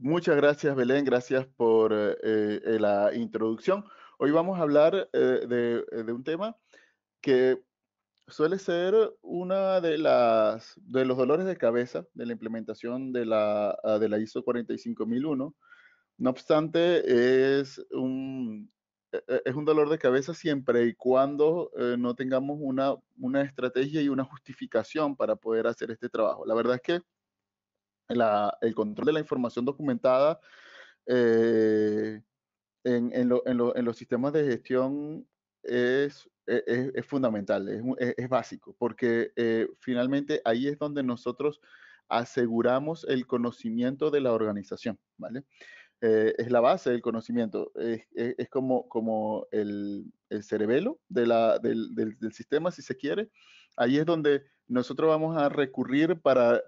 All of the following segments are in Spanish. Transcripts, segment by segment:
Muchas gracias, Belén. Gracias por eh, eh, la introducción. Hoy vamos a hablar eh, de, un tema que suele ser una de de los dolores de cabeza de la implementación de la, ah, de la ISO 45001. No obstante, es un, e, e, es un dolor de cabeza siempre y cuando no tengamos una estrategia y una justificación para poder hacer este trabajo. La verdad es que el control de la información documentada eh, en, los sistemas de gestión es, e, fundamental, e, es, básico, porque eh, finalmente ahí es donde nosotros aseguramos el conocimiento de la organización, ¿vale? Eh, es la base del conocimiento, es, como, como el, cerebelo de del, del, sistema, si se quiere. Ahí es donde nosotros vamos a recurrir para,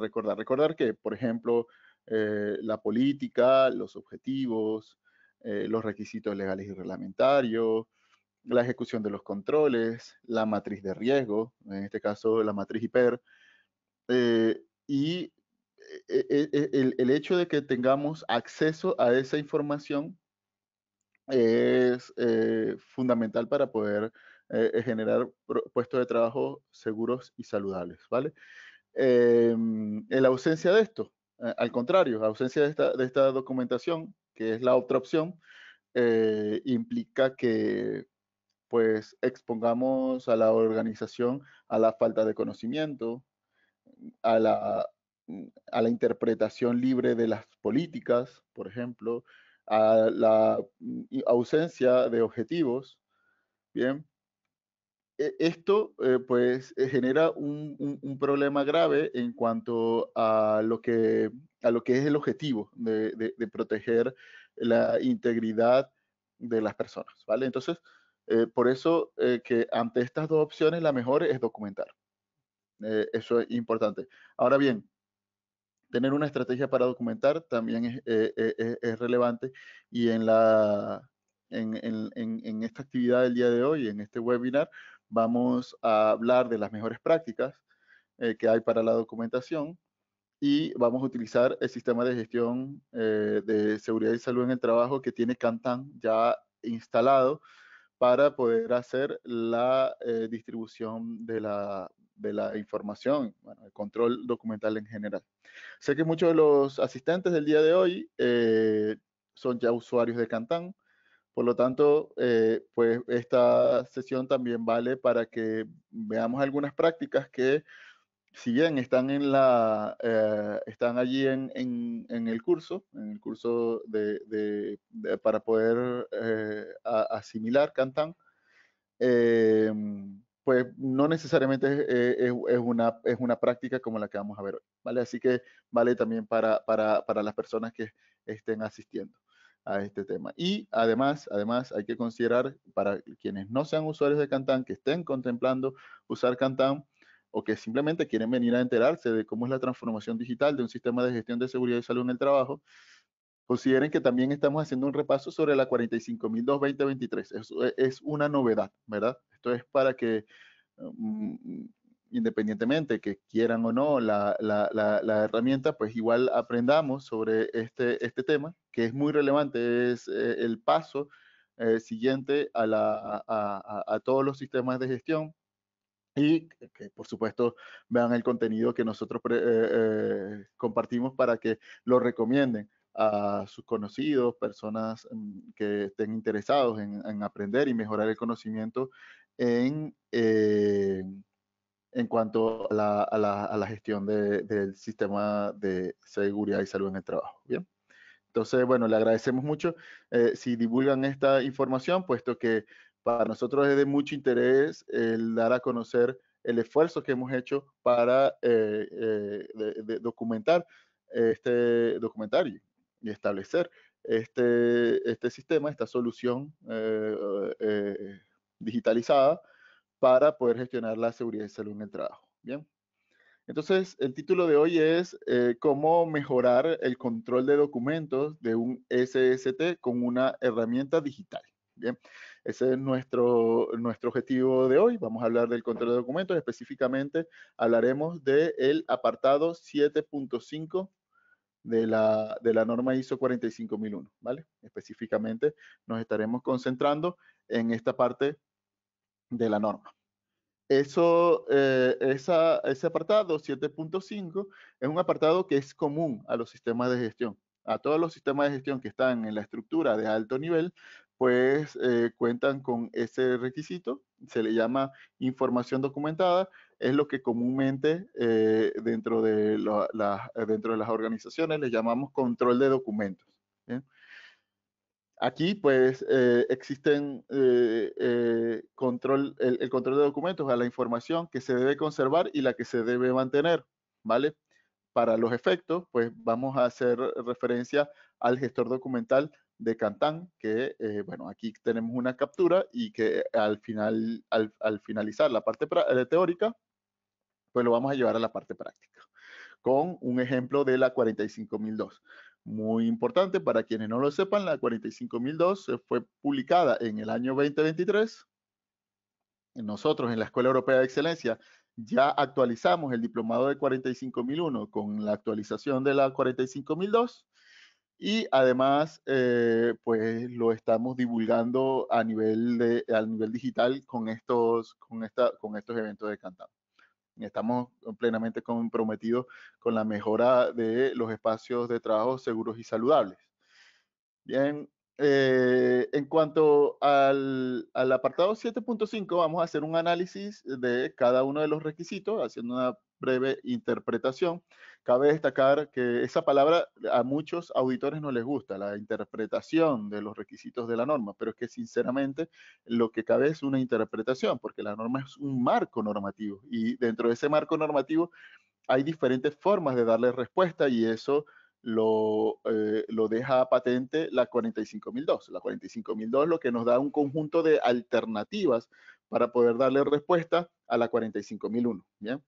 recordar. Recordar que, por ejemplo, eh, la política, los objetivos, eh, los requisitos legales y reglamentarios, la ejecución de los controles, la matriz de riesgo, en este caso la matriz hiper, eh, y el, hecho de que tengamos acceso a esa información es fundamental para poder eh, eh, generar puestos de trabajo seguros y saludables, ¿vale? Em, en la ausencia de esto, eh, al contrario, la ausencia de esta, documentación, que es la otra opción, implica que pues expongamos a la organización a la falta de conocimiento, a la, a la interpretación libre de las políticas, por ejemplo, a la ausencia de objetivos, bien, e-, esto eh, pues eh, genera un, problema grave en cuanto a lo que, a lo que es el objetivo de, proteger la integridad de las personas, ¿vale? Entonces, eh, por eso que ante estas dos opciones la mejor es documentar. eso es importante. Ahora bien, tener una estrategia para documentar también es, relevante y en la, en, esta actividad del día de hoy, en este webinar, vamos a hablar de las mejores prácticas eh, que hay para la documentación y vamos a utilizar el sistema de gestión eh, de seguridad y salud en el trabajo que tiene Cantan ya instalado para poder hacer la eh, distribución de la, información, el control documental en general. Sé que muchos de los asistentes del día de hoy son ya usuarios de Cantan, por lo tanto, eh, pues esta sesión también vale para que veamos algunas prácticas que, si bien están, en la, eh, están allí en, el curso, en el curso de, para poder eh, asimilar Cantan, pues no necesariamente es, una, es una práctica como la que vamos a ver hoy, ¿vale? Así que vale también para las personas que estén asistiendo a este tema. Y además, además hay que considerar para quienes no sean usuarios de Cantán, que estén contemplando usar Cantán o que simplemente quieren venir a enterarse de cómo es la transformación digital de un sistema de gestión de seguridad y salud en el trabajo, consideren que también estamos haciendo un repaso sobre la 45.22023. 2023 Es, es una novedad, ¿verdad? Esto es para que mm, mm, independientemente que quieran o no la, herramienta, pues igual aprendamos sobre este, este tema, que es muy relevante, es eh, el paso eh, siguiente a, a, todos los sistemas de gestión. Y que por supuesto vean el contenido que nosotros eh, compartimos para que lo recomienden a sus conocidos, personas mm, que estén interesados en, aprender y mejorar el conocimiento en, en cuanto a la, gestión del sistema de seguridad y salud en el trabajo. Bien. Entonces, bueno, le agradecemos mucho eh, si divulgan esta información, puesto que para nosotros es de mucho interés el dar a conocer el esfuerzo que hemos hecho para eh, eh, documentar este documentario y establecer este, este sistema, esta solución digitalizada para poder gestionar la seguridad y salud en el trabajo. Bien. Entonces, el título de hoy es eh, cómo mejorar el control de documentos de un SST con una herramienta digital. Bien, ese es nuestro, nuestro objetivo de hoy. Vamos a hablar del control de documentos. Específicamente hablaremos del apartado 7.5 de la, de la norma ISO 45001, ¿vale? Específicamente nos estaremos concentrando en esta parte de la norma. Eso, eh, ese apartado 7.5 es un apartado que es común a los sistemas de gestión. A todos los sistemas de gestión que están en la estructura de alto nivel, pues eh, cuentan con ese requisito, se le llama información documentada, es lo que comúnmente eh, dentro, de las organizaciones le llamamos control de documentos. Aquí, pues, eh, existen eh, eh, el, control de documentos a la información que se debe conservar y la que se debe mantener, ¿vale? Para los efectos, pues, vamos a hacer referencia al gestor documental de Cantán, que, bueno, aquí tenemos una captura y que al, final, al finalizar la parte teórica, pues lo vamos a llevar a la parte práctica, con un ejemplo de la 45002 muy importante. Para quienes no lo sepan, la 45002 fue publicada en el año 2023. Nosotros en la Escuela Europea de Excelencia ya actualizamos el diplomado de 45001 con la actualización de la 45002 y además eh, pues lo estamos divulgando a nivel de nivel digital con estos con esta con estos eventos de cantar. Estamos plenamente comprometidos con la mejora de los espacios de trabajo seguros y saludables. Bien, eh, en cuanto al apartado 7.5, vamos a hacer un análisis de cada uno de los requisitos, haciendo una breve interpretación cabe destacar que esa palabra a muchos auditores no les gusta, la interpretación de los requisitos de la norma, pero es que sinceramente lo que cabe es una interpretación, porque la norma es un marco normativo y dentro de ese marco normativo hay diferentes formas de darle respuesta y eso lo, eh, lo deja patente la 45002. La 45002 lo que nos da un conjunto de alternativas para poder darle respuesta a la 45001. Bien.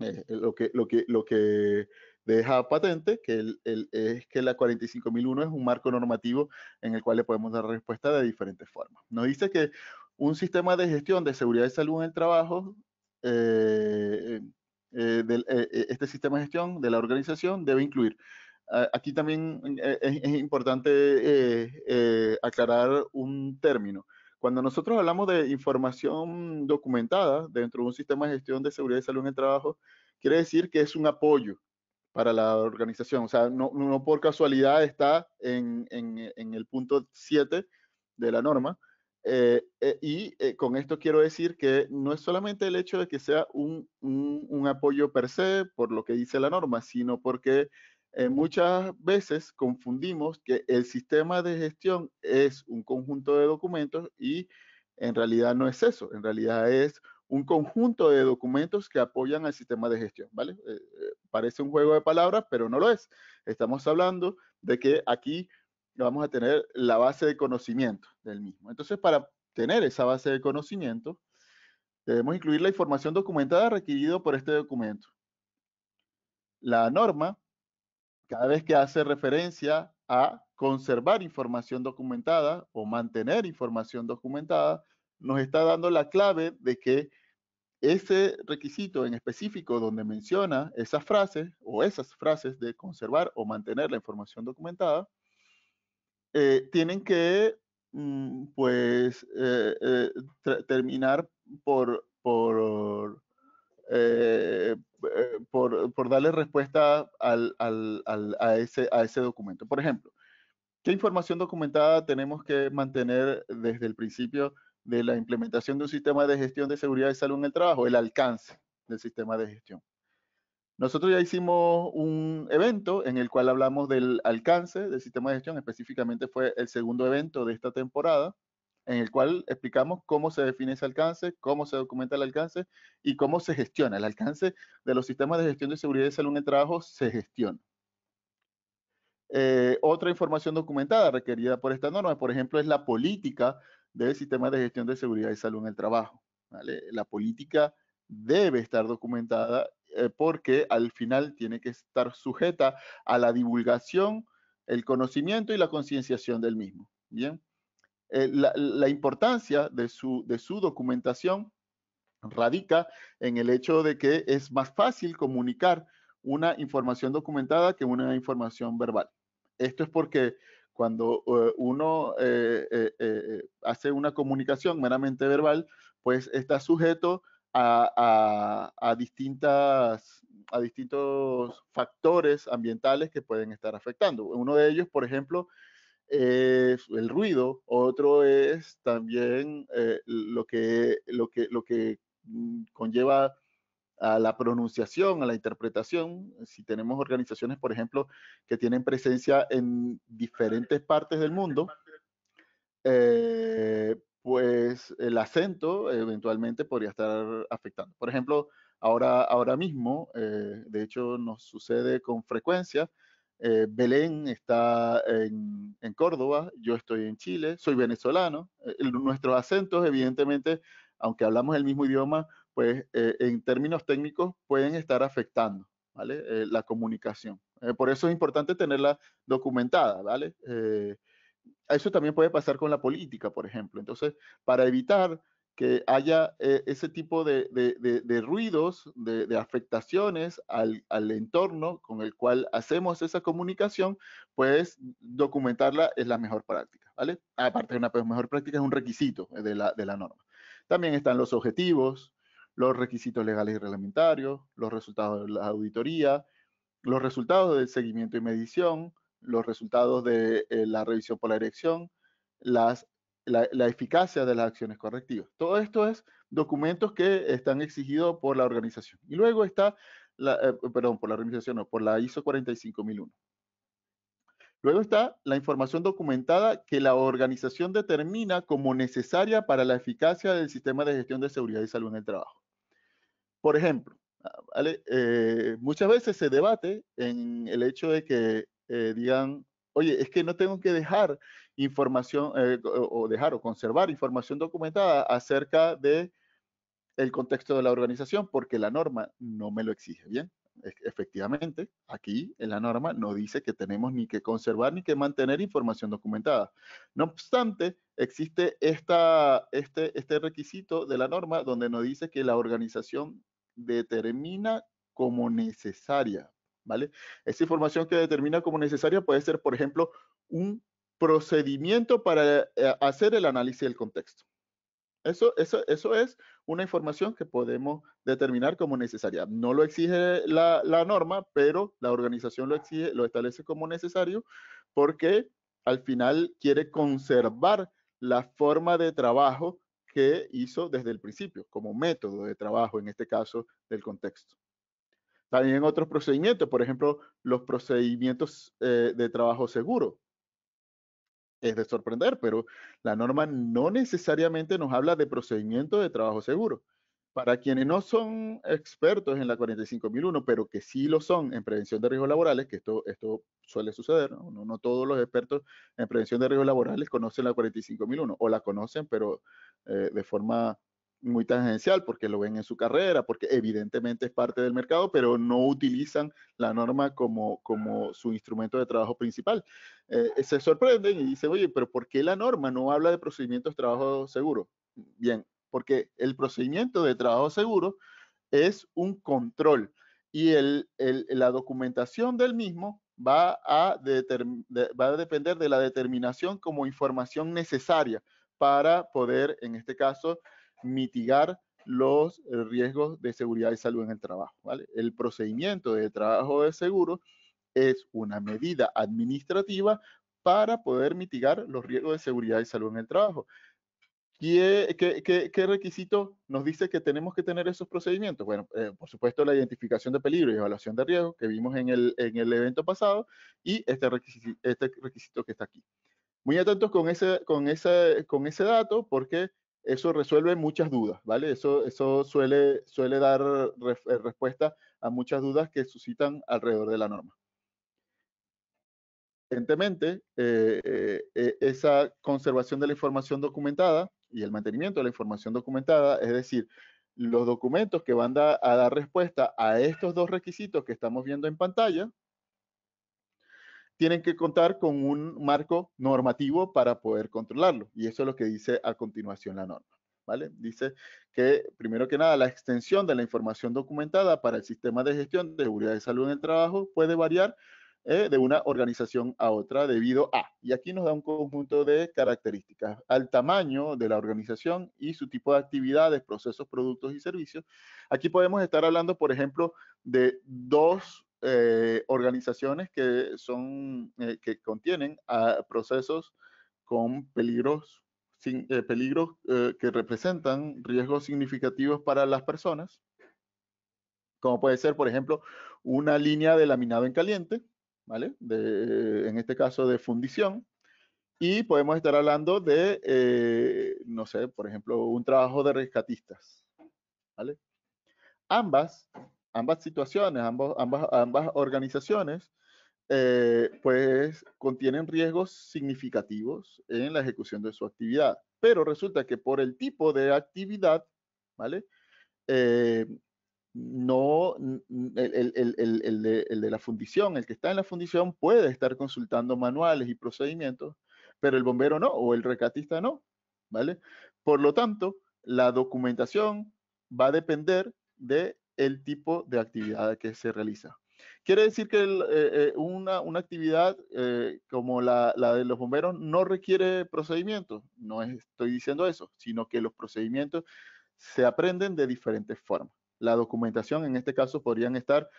Eh, eh, lo, que, lo, que, lo que deja patente que el, es que la 45001 es un marco normativo en el cual le podemos dar respuesta de diferentes formas. Nos dice que un sistema de gestión de seguridad y salud en el trabajo, eh, este sistema de gestión de la organización debe incluir aquí también es, importante aclarar un término. Cuando nosotros hablamos de información documentada dentro de un sistema de gestión de seguridad y salud en el trabajo, quiere decir que es un apoyo para la organización. O sea, no, por casualidad está en, el punto 7 de la norma. Eh, eh, y eh, con esto quiero decir que no es solamente el hecho de que sea un apoyo per se, por lo que dice la norma, sino porque eh, muchas veces confundimos que el sistema de gestión es un conjunto de documentos y en realidad no es eso, en realidad es un conjunto de documentos que apoyan al sistema de gestión, ¿vale? Eh, eh, parece un juego de palabras, pero no lo es. Estamos hablando de que aquí vamos a tener la base de conocimiento del mismo. Entonces, para tener esa base de conocimiento, debemos incluir la información documentada requerida por este documento. La norma cada vez que hace referencia a conservar información documentada o mantener información documentada, nos está dando la clave de que ese requisito en específico donde menciona esas frases o esas frases de conservar o mantener la información documentada, eh, tienen que mm, pues eh, eh, terminar por eh, eh, por, darle respuesta a, ese, a ese documento. Por ejemplo, ¿qué información documentada tenemos que mantener desde el principio de la implementación de un sistema de gestión de seguridad y salud en el trabajo? El alcance del sistema de gestión. Nosotros ya hicimos un evento en el cual hablamos del alcance del sistema de gestión, específicamente fue el segundo evento de esta temporada, en el cual explicamos cómo se define ese alcance, cómo se documenta el alcance y cómo se gestiona. El alcance de los sistemas de gestión de seguridad y salud en el trabajo se gestiona. Eh, otra información documentada requerida por esta norma, por ejemplo, es la política del sistema de gestión de seguridad y salud en el trabajo. La política debe estar documentada eh, porque al final tiene que estar sujeta a la divulgación, el conocimiento y la concienciación del mismo. Bien. Eh, la, importancia de su, de su documentación radica en el hecho de que es más fácil comunicar una información documentada que una información verbal. Esto es porque cuando eh, uno eh, hace una comunicación meramente verbal, pues está sujeto a, distintas, a distintos factores ambientales que pueden estar afectando. Uno de ellos, por ejemplo, es el ruido, otro es también eh, lo, que, lo, que, mm, conlleva a la pronunciación, a la interpretación. Si tenemos organizaciones, por ejemplo, que tienen presencia en diferentes partes del mundo, eh, pues el acento eventualmente podría estar afectando. Por ejemplo, ahora, ahora mismo, eh, de hecho nos sucede con frecuencia, eh, Belén está en, Córdoba, yo estoy en Chile, soy venezolano. Eh, nuestros acentos, evidentemente, aunque hablamos el mismo idioma, pues eh, en términos técnicos pueden estar afectando la comunicación. por eso es importante tenerla documentada. ¿vale? eso también puede pasar con la política, por ejemplo. Entonces, para evitar que haya eh, ese tipo de, ruidos, de, afectaciones al, entorno con el cual hacemos esa comunicación, pues documentarla es la mejor práctica, ¿vale? Aparte de una pues, mejor práctica, es un requisito de la, norma. También están los objetivos, los requisitos legales y reglamentarios, los resultados de la auditoría, los resultados del seguimiento y medición, los resultados de eh, la revisión por la dirección, las la, eficacia de las acciones correctivas. Todo esto es documentos que están exigidos por la organización. Y luego está, la, eh, perdón, por la organización, no, por la ISO 45001. Luego está la información documentada que la organización determina como necesaria para la eficacia del sistema de gestión de seguridad y salud en el trabajo. Por ejemplo, ah, eh, muchas veces se debate en el hecho de que eh, digan, oye, es que no tengo que dejar información eh, o dejar o conservar información documentada acerca de el contexto de la organización porque la norma no me lo exige bien e, efectivamente, aquí en la norma no dice que tenemos ni que conservar ni que mantener información documentada. No obstante, existe esta, este, este requisito de la norma donde nos dice que la organización determina como necesaria, ¿vale? Esa información que determina como necesaria puede ser, por ejemplo, un procedimiento para eh, hacer el análisis del contexto. Eso, eso, es una información que podemos determinar como necesaria. No lo exige la, norma, pero la organización lo exige, lo establece como necesario porque al final quiere conservar la forma de trabajo que hizo desde el principio, como método de trabajo, en este caso, del contexto. También otros procedimientos, por ejemplo, los procedimientos eh, de trabajo seguro es de sorprender, pero la norma no necesariamente nos habla de procedimiento de trabajo seguro. Para quienes no son expertos en la 45001, pero que sí lo son en prevención de riesgos laborales, que esto, esto suele suceder, ¿no? todos los expertos en prevención de riesgos laborales conocen la 45001 o la conocen, pero eh, de forma muy tangencial porque lo ven en su carrera, porque evidentemente es parte del mercado, pero no utilizan la norma como, como su instrumento de trabajo principal. Eh, se sorprenden y dicen, oye, pero ¿por qué la norma no habla de procedimientos de trabajo seguro? Bien, porque el procedimiento de trabajo seguro es un control y el, el, la documentación del mismo va a, va a depender de la determinación como información necesaria para poder, en este caso, mitigar los eh, riesgos de seguridad y salud en el trabajo. ¿vale? El procedimiento de trabajo de seguro es una medida administrativa para poder mitigar los riesgos de seguridad y salud en el trabajo. ¿Qué, requisito nos dice que tenemos que tener esos procedimientos? Bueno, eh, por supuesto la identificación de peligro y evaluación de riesgo que vimos en el, en el evento pasado y este requisito, este requisito que está aquí. Muy atentos con ese, con ese, con ese dato porque eso resuelve muchas dudas, ¿vale? Eso, eso suele, suele dar eh, respuesta a muchas dudas que suscitan alrededor de la norma. Evidentemente, eh, eh, esa conservación de la información documentada y el mantenimiento de la información documentada, es decir, los documentos que van a dar respuesta a estos dos requisitos que estamos viendo en pantalla, tienen que contar con un marco normativo para poder controlarlo. Y eso es lo que dice a continuación la norma. ¿Vale? Dice que, primero que nada, la extensión de la información documentada para el sistema de gestión de seguridad y salud en el trabajo puede variar eh, de una organización a otra debido a, y aquí nos da un conjunto de características, al tamaño de la organización y su tipo de actividades, procesos, productos y servicios. Aquí podemos estar hablando, por ejemplo, de dos eh, organizaciones que, son, eh, que contienen procesos con peligros, eh, peligros que representan riesgos significativos para las personas, como puede ser, por ejemplo, una línea de laminado en caliente, ¿vale? en este caso de fundición, y podemos estar hablando de, no sé, por ejemplo, un trabajo de rescatistas. ¿vale? Ambas ambas situaciones, ambas, ambas organizaciones, eh, pues contienen riesgos significativos en la ejecución de su actividad. Pero resulta que por el tipo de actividad, ¿vale? Eh, no, el, de, el, de, la fundición, el que está en la fundición puede estar consultando manuales y procedimientos, pero el bombero no, o el recatista no, ¿vale? Por lo tanto, la documentación va a depender de el tipo de actividad que se realiza. Quiere decir que eh, eh, una, actividad eh, como la, de los bomberos no requiere procedimientos. No estoy diciendo eso, sino que los procedimientos se aprenden de diferentes formas. La documentación, en este caso, podrían estar,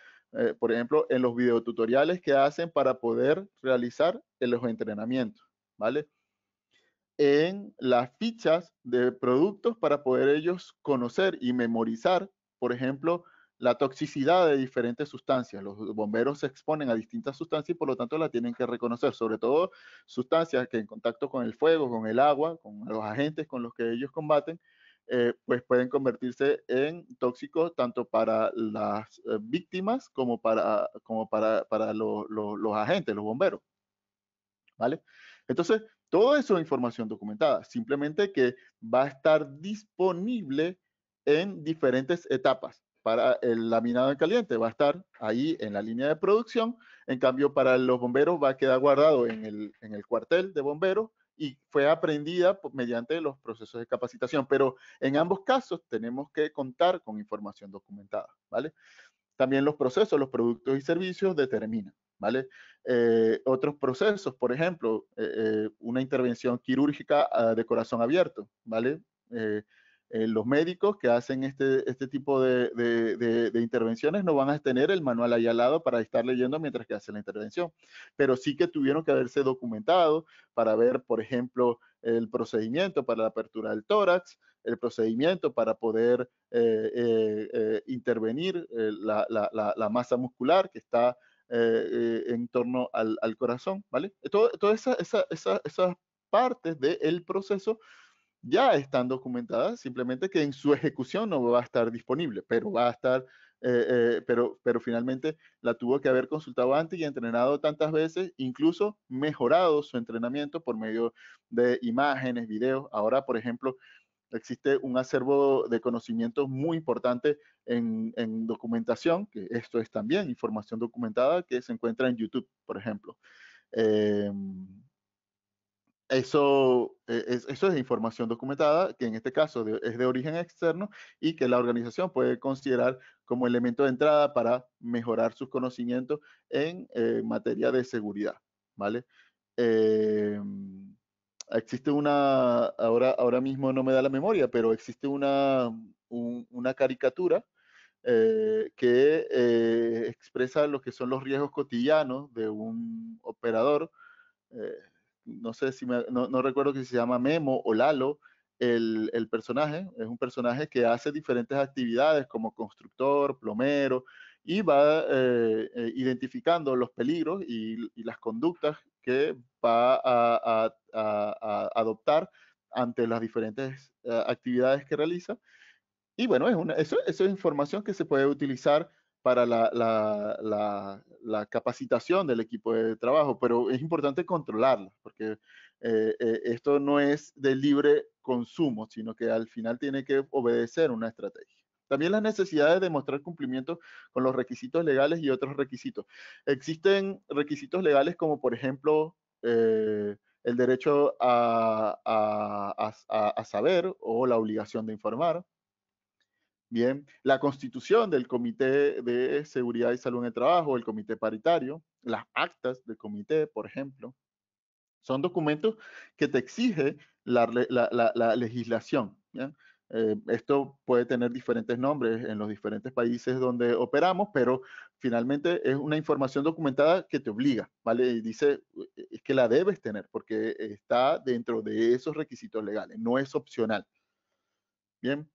por ejemplo, en los videotutoriales que hacen para poder realizar los entrenamientos, ¿vale? En las fichas de productos para poder ellos conocer y memorizar por ejemplo, la toxicidad de diferentes sustancias. Los bomberos se exponen a distintas sustancias y por lo tanto la tienen que reconocer, sobre todo sustancias que en contacto con el fuego, con el agua, con los agentes con los que ellos combaten, eh, pues pueden convertirse en tóxicos tanto para las eh, víctimas como para, como para, los agentes, los bomberos. ¿Vale? Entonces, todo eso es información documentada, simplemente que va a estar disponible en diferentes etapas. Para el laminado en caliente va a estar ahí en la línea de producción, en cambio para los bomberos va a quedar guardado en el, en el cuartel de bomberos y fue aprendida mediante los procesos de capacitación, pero en ambos casos tenemos que contar con información documentada, ¿vale? También los procesos, los productos y servicios determinan, ¿vale? Eh, otros procesos, por ejemplo, eh, eh, una intervención quirúrgica ah, de corazón abierto, ¿vale? Eh, los médicos que hacen este, este tipo de, de, intervenciones no van a tener el manual ahí al lado para estar leyendo mientras que hacen la intervención, pero sí que tuvieron que haberse documentado para ver, por ejemplo, el procedimiento para la apertura del tórax, el procedimiento para poder eh, eh, intervenir la, la, masa muscular que está en torno al, corazón, ¿vale? Todas esas partes del proceso ya están documentadas, simplemente que en su ejecución no va a estar disponible, pero va a estar, eh, eh, pero, pero finalmente la tuvo que haber consultado antes y entrenado tantas veces, incluso mejorado su entrenamiento por medio de imágenes, videos. Ahora, por ejemplo, existe un acervo de conocimientos muy importante en, documentación, que esto es también información documentada que se encuentra en YouTube, por ejemplo. Em, eso, eh, eso es información documentada, que en este caso es de origen externo y que la organización puede considerar como elemento de entrada para mejorar sus conocimientos en eh, materia de seguridad, ¿vale? Em, existe una, ahora, ahora mismo no me da la memoria, pero existe una, caricatura eh, que expresa lo que son los riesgos cotidianos de un operador no sé si no, recuerdo que se llama Memo o Lalo, el, personaje, es un personaje que hace diferentes actividades como constructor, plomero, y va eh, eh, identificando los peligros y, las conductas que va a, adoptar ante las diferentes eh, actividades que realiza. Y bueno, es una, eso es información que se puede utilizar para la, capacitación del equipo de trabajo, pero es importante controlarla, porque eh, eh, esto no es de libre consumo, sino que al final tiene que obedecer una estrategia. También las necesidades de mostrar cumplimiento con los requisitos legales y otros requisitos. Existen requisitos legales como, por ejemplo, eh, el derecho a saber o la obligación de informar, Bien, la constitución del Comité de Seguridad y Salud en el Trabajo, el Comité Paritario, las actas del comité, por ejemplo, son documentos que te exige la, legislación. Eh, esto puede tener diferentes nombres en los diferentes países donde operamos, pero finalmente es una información documentada que te obliga, ¿vale? Y dice es que la debes tener porque está dentro de esos requisitos legales, no es opcional. Bien,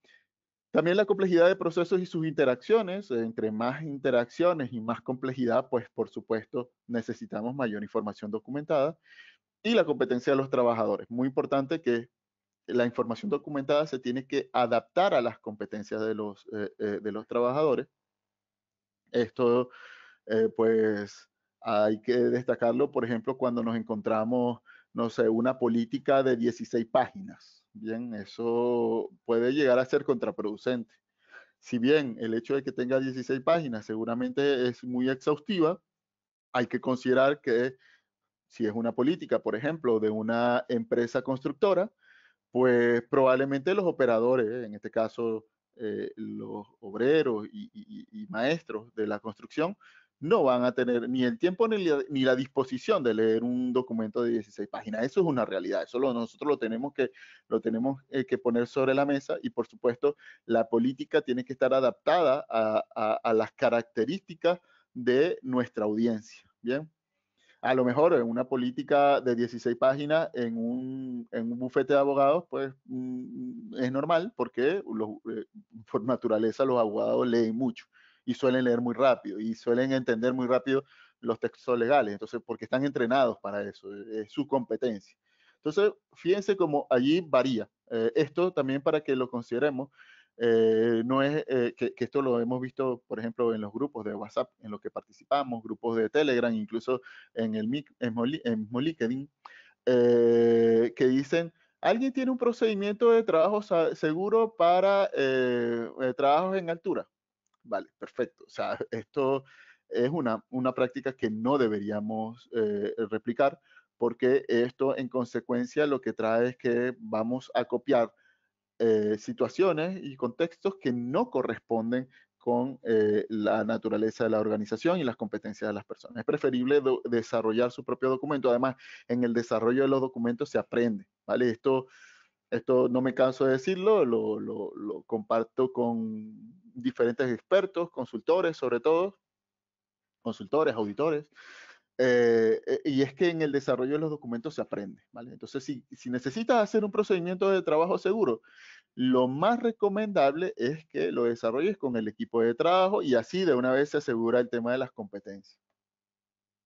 también la complejidad de procesos y sus interacciones. Entre más interacciones y más complejidad, pues por supuesto necesitamos mayor información documentada. Y la competencia de los trabajadores. Muy importante que la información documentada se tiene que adaptar a las competencias de los, eh, eh, trabajadores. Esto, eh, pues, hay que destacarlo, por ejemplo, cuando nos encontramos, no sé, una política de 16 páginas bien, eso puede llegar a ser contraproducente. Si bien el hecho de que tenga 16 páginas seguramente es muy exhaustiva, hay que considerar que si es una política, por ejemplo, de una empresa constructora, pues probablemente los operadores, en este caso eh, los obreros y maestros de la construcción, no van a tener ni el tiempo ni la, disposición de leer un documento de 16 páginas. Eso es una realidad, eso nosotros lo tenemos, que, lo tenemos eh, que poner sobre la mesa y por supuesto la política tiene que estar adaptada a, las características de nuestra audiencia. Bien, a lo mejor en una política de 16 páginas en un, bufete de abogados, pues mm, es normal porque eh, por naturaleza los abogados leen mucho y suelen leer muy rápido y suelen entender muy rápido los textos legales, entonces, porque están entrenados para eso, e-, es su competencia. Entonces, fíjense cómo allí varía. Eh, esto también para que lo consideremos, eh, no es eh, que, esto lo hemos visto, por ejemplo, en los grupos de WhatsApp en los que participamos, grupos de Telegram, incluso en el en LinkedIn, que dicen, alguien tiene un procedimiento de trabajo seguro para trabajos en altura. Vale, perfecto. O sea, esto es una, práctica que no deberíamos eh, replicar porque esto en consecuencia lo que trae es que vamos a copiar eh, situaciones y contextos que no corresponden con eh, la naturaleza de la organización y las competencias de las personas. Es preferible desarrollar su propio documento. Además, en el desarrollo de los documentos se aprende, ¿vale? Esto esto no me canso de decirlo, lo, comparto con diferentes expertos, consultores sobre todo, consultores, auditores. Eh, eh, y es que en el desarrollo de los documentos se aprende, ¿vale? Entonces, si, si, necesitas hacer un procedimiento de trabajo seguro, lo más recomendable es que lo desarrolles con el equipo de trabajo y así de una vez se asegura el tema de las competencias.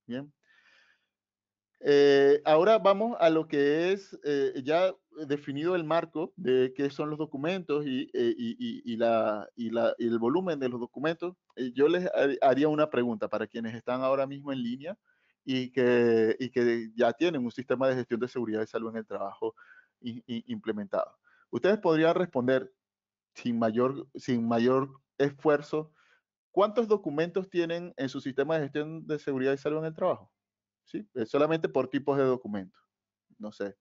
Bien. Eh, ahora vamos a lo que es eh, ya definido el marco de qué son los documentos y, eh, el volumen de los documentos. yo les haría una pregunta para quienes están ahora mismo en línea y que, que ya tienen un sistema de gestión de seguridad y salud en el trabajo implementado. Ustedes podrían responder sin mayor, sin mayor esfuerzo, ¿cuántos documentos tienen en su sistema de gestión de seguridad y salud en el trabajo? ¿sí? Eh, solamente por tipos de documentos. No sé,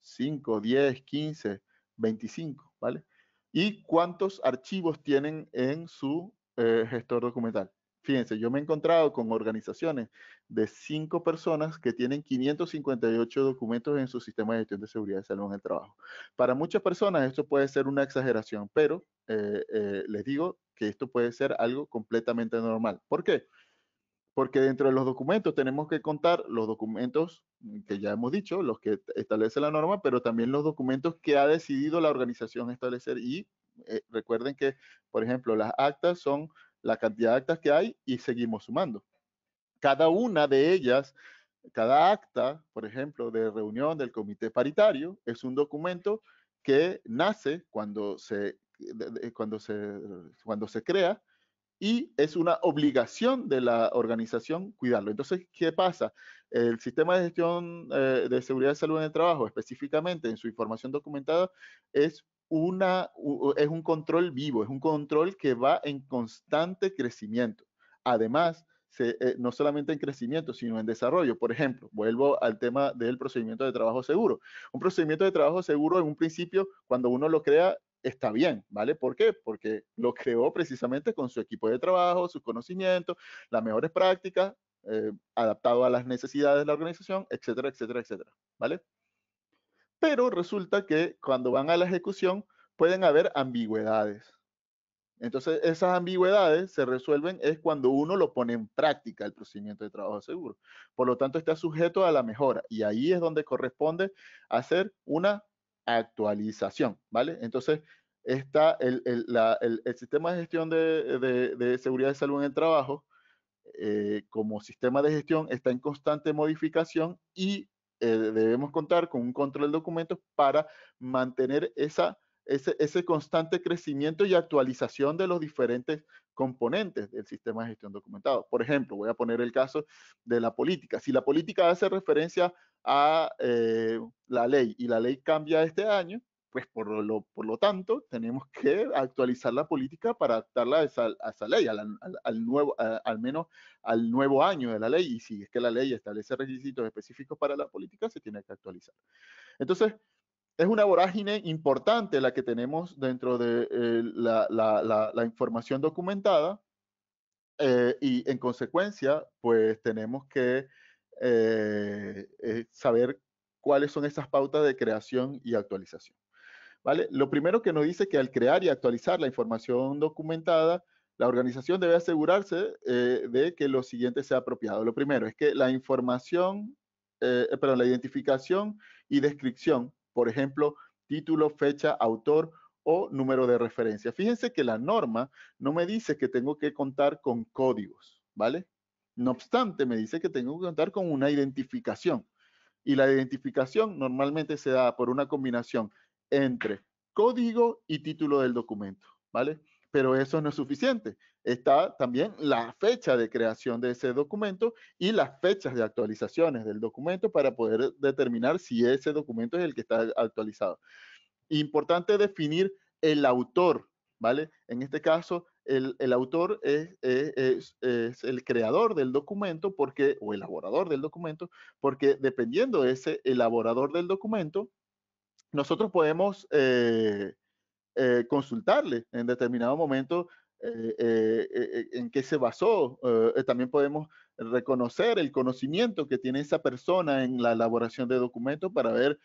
5, 10, 15, 25, ¿vale? ¿Y cuántos archivos tienen en su eh, gestor documental? Fíjense, yo me he encontrado con organizaciones de 5 personas que tienen 558 documentos en su sistema de gestión de seguridad de salud en el trabajo. Para muchas personas esto puede ser una exageración, pero eh, les digo que esto puede ser algo completamente normal. ¿Por qué? porque dentro de los documentos tenemos que contar los documentos mm, que ya hemos dicho, los que establece la norma, pero también los documentos que ha decidido la organización establecer. Y eh, recuerden que, por ejemplo, las actas son la cantidad de actas que hay y seguimos sumando. Cada una de ellas, cada acta, por ejemplo, de reunión del comité paritario, es un documento que nace cuando se, cuando se, cuando se crea y es una obligación de la organización cuidarlo. Entonces, ¿qué pasa? El sistema de gestión eh, de seguridad y salud en el trabajo, específicamente en su información documentada, es, una, es un control vivo, es un control que va en constante crecimiento. Además, eh, no solamente en crecimiento, sino en desarrollo. Por ejemplo, vuelvo al tema del procedimiento de trabajo seguro. Un procedimiento de trabajo seguro, en un principio, cuando uno lo crea, está bien, ¿vale? ¿Por qué? Porque lo creó precisamente con su equipo de trabajo, sus conocimientos, las mejores prácticas, eh, adaptado a las necesidades de la organización, etcétera, etcétera, etcétera, ¿vale? Pero resulta que cuando van a la ejecución pueden haber ambigüedades. Entonces, esas ambigüedades se resuelven es cuando uno lo pone en práctica el procedimiento de trabajo seguro. Por lo tanto, está sujeto a la mejora y ahí es donde corresponde hacer una actualización, ¿vale? Entonces, está el, sistema de gestión de, de, seguridad de salud en el trabajo, eh, como sistema de gestión, está en constante modificación y eh, debemos contar con un control de documentos para mantener esa ese, ese constante crecimiento y actualización de los diferentes componentes del sistema de gestión documentado. Por ejemplo, voy a poner el caso de la política. Si la política hace referencia a eh, la ley y la ley cambia este año, pues por lo, por lo tanto tenemos que actualizar la política para adaptarla a esa, ley, al, nuevo, al menos al nuevo año de la ley. Y si es que la ley establece requisitos específicos para la política, se tiene que actualizar. Entonces, es una vorágine importante la que tenemos dentro de eh, la, información documentada eh, y en consecuencia, pues tenemos que eh, saber cuáles son esas pautas de creación y actualización. ¿Vale? Lo primero que nos dice que al crear y actualizar la información documentada, la organización debe asegurarse de que lo siguiente sea apropiado. Lo primero es que la información, perdón, la identificación y descripción por ejemplo, título, fecha, autor o número de referencia. Fíjense que la norma no me dice que tengo que contar con códigos, ¿vale? No obstante, me dice que tengo que contar con una identificación. Y la identificación normalmente se da por una combinación entre código y título del documento, ¿vale? pero eso no es suficiente. Está también la fecha de creación de ese documento y las fechas de actualizaciones del documento para poder determinar si ese documento es el que está actualizado. Importante definir el autor, ¿vale? En este caso, el, autor es, es, el creador del documento porque, o elaborador del documento, porque dependiendo de ese elaborador del documento, nosotros podemos... Eh, eh, consultarle en determinado momento eh, eh, en qué se basó. también podemos reconocer el conocimiento que tiene esa persona en la elaboración de documentos para ver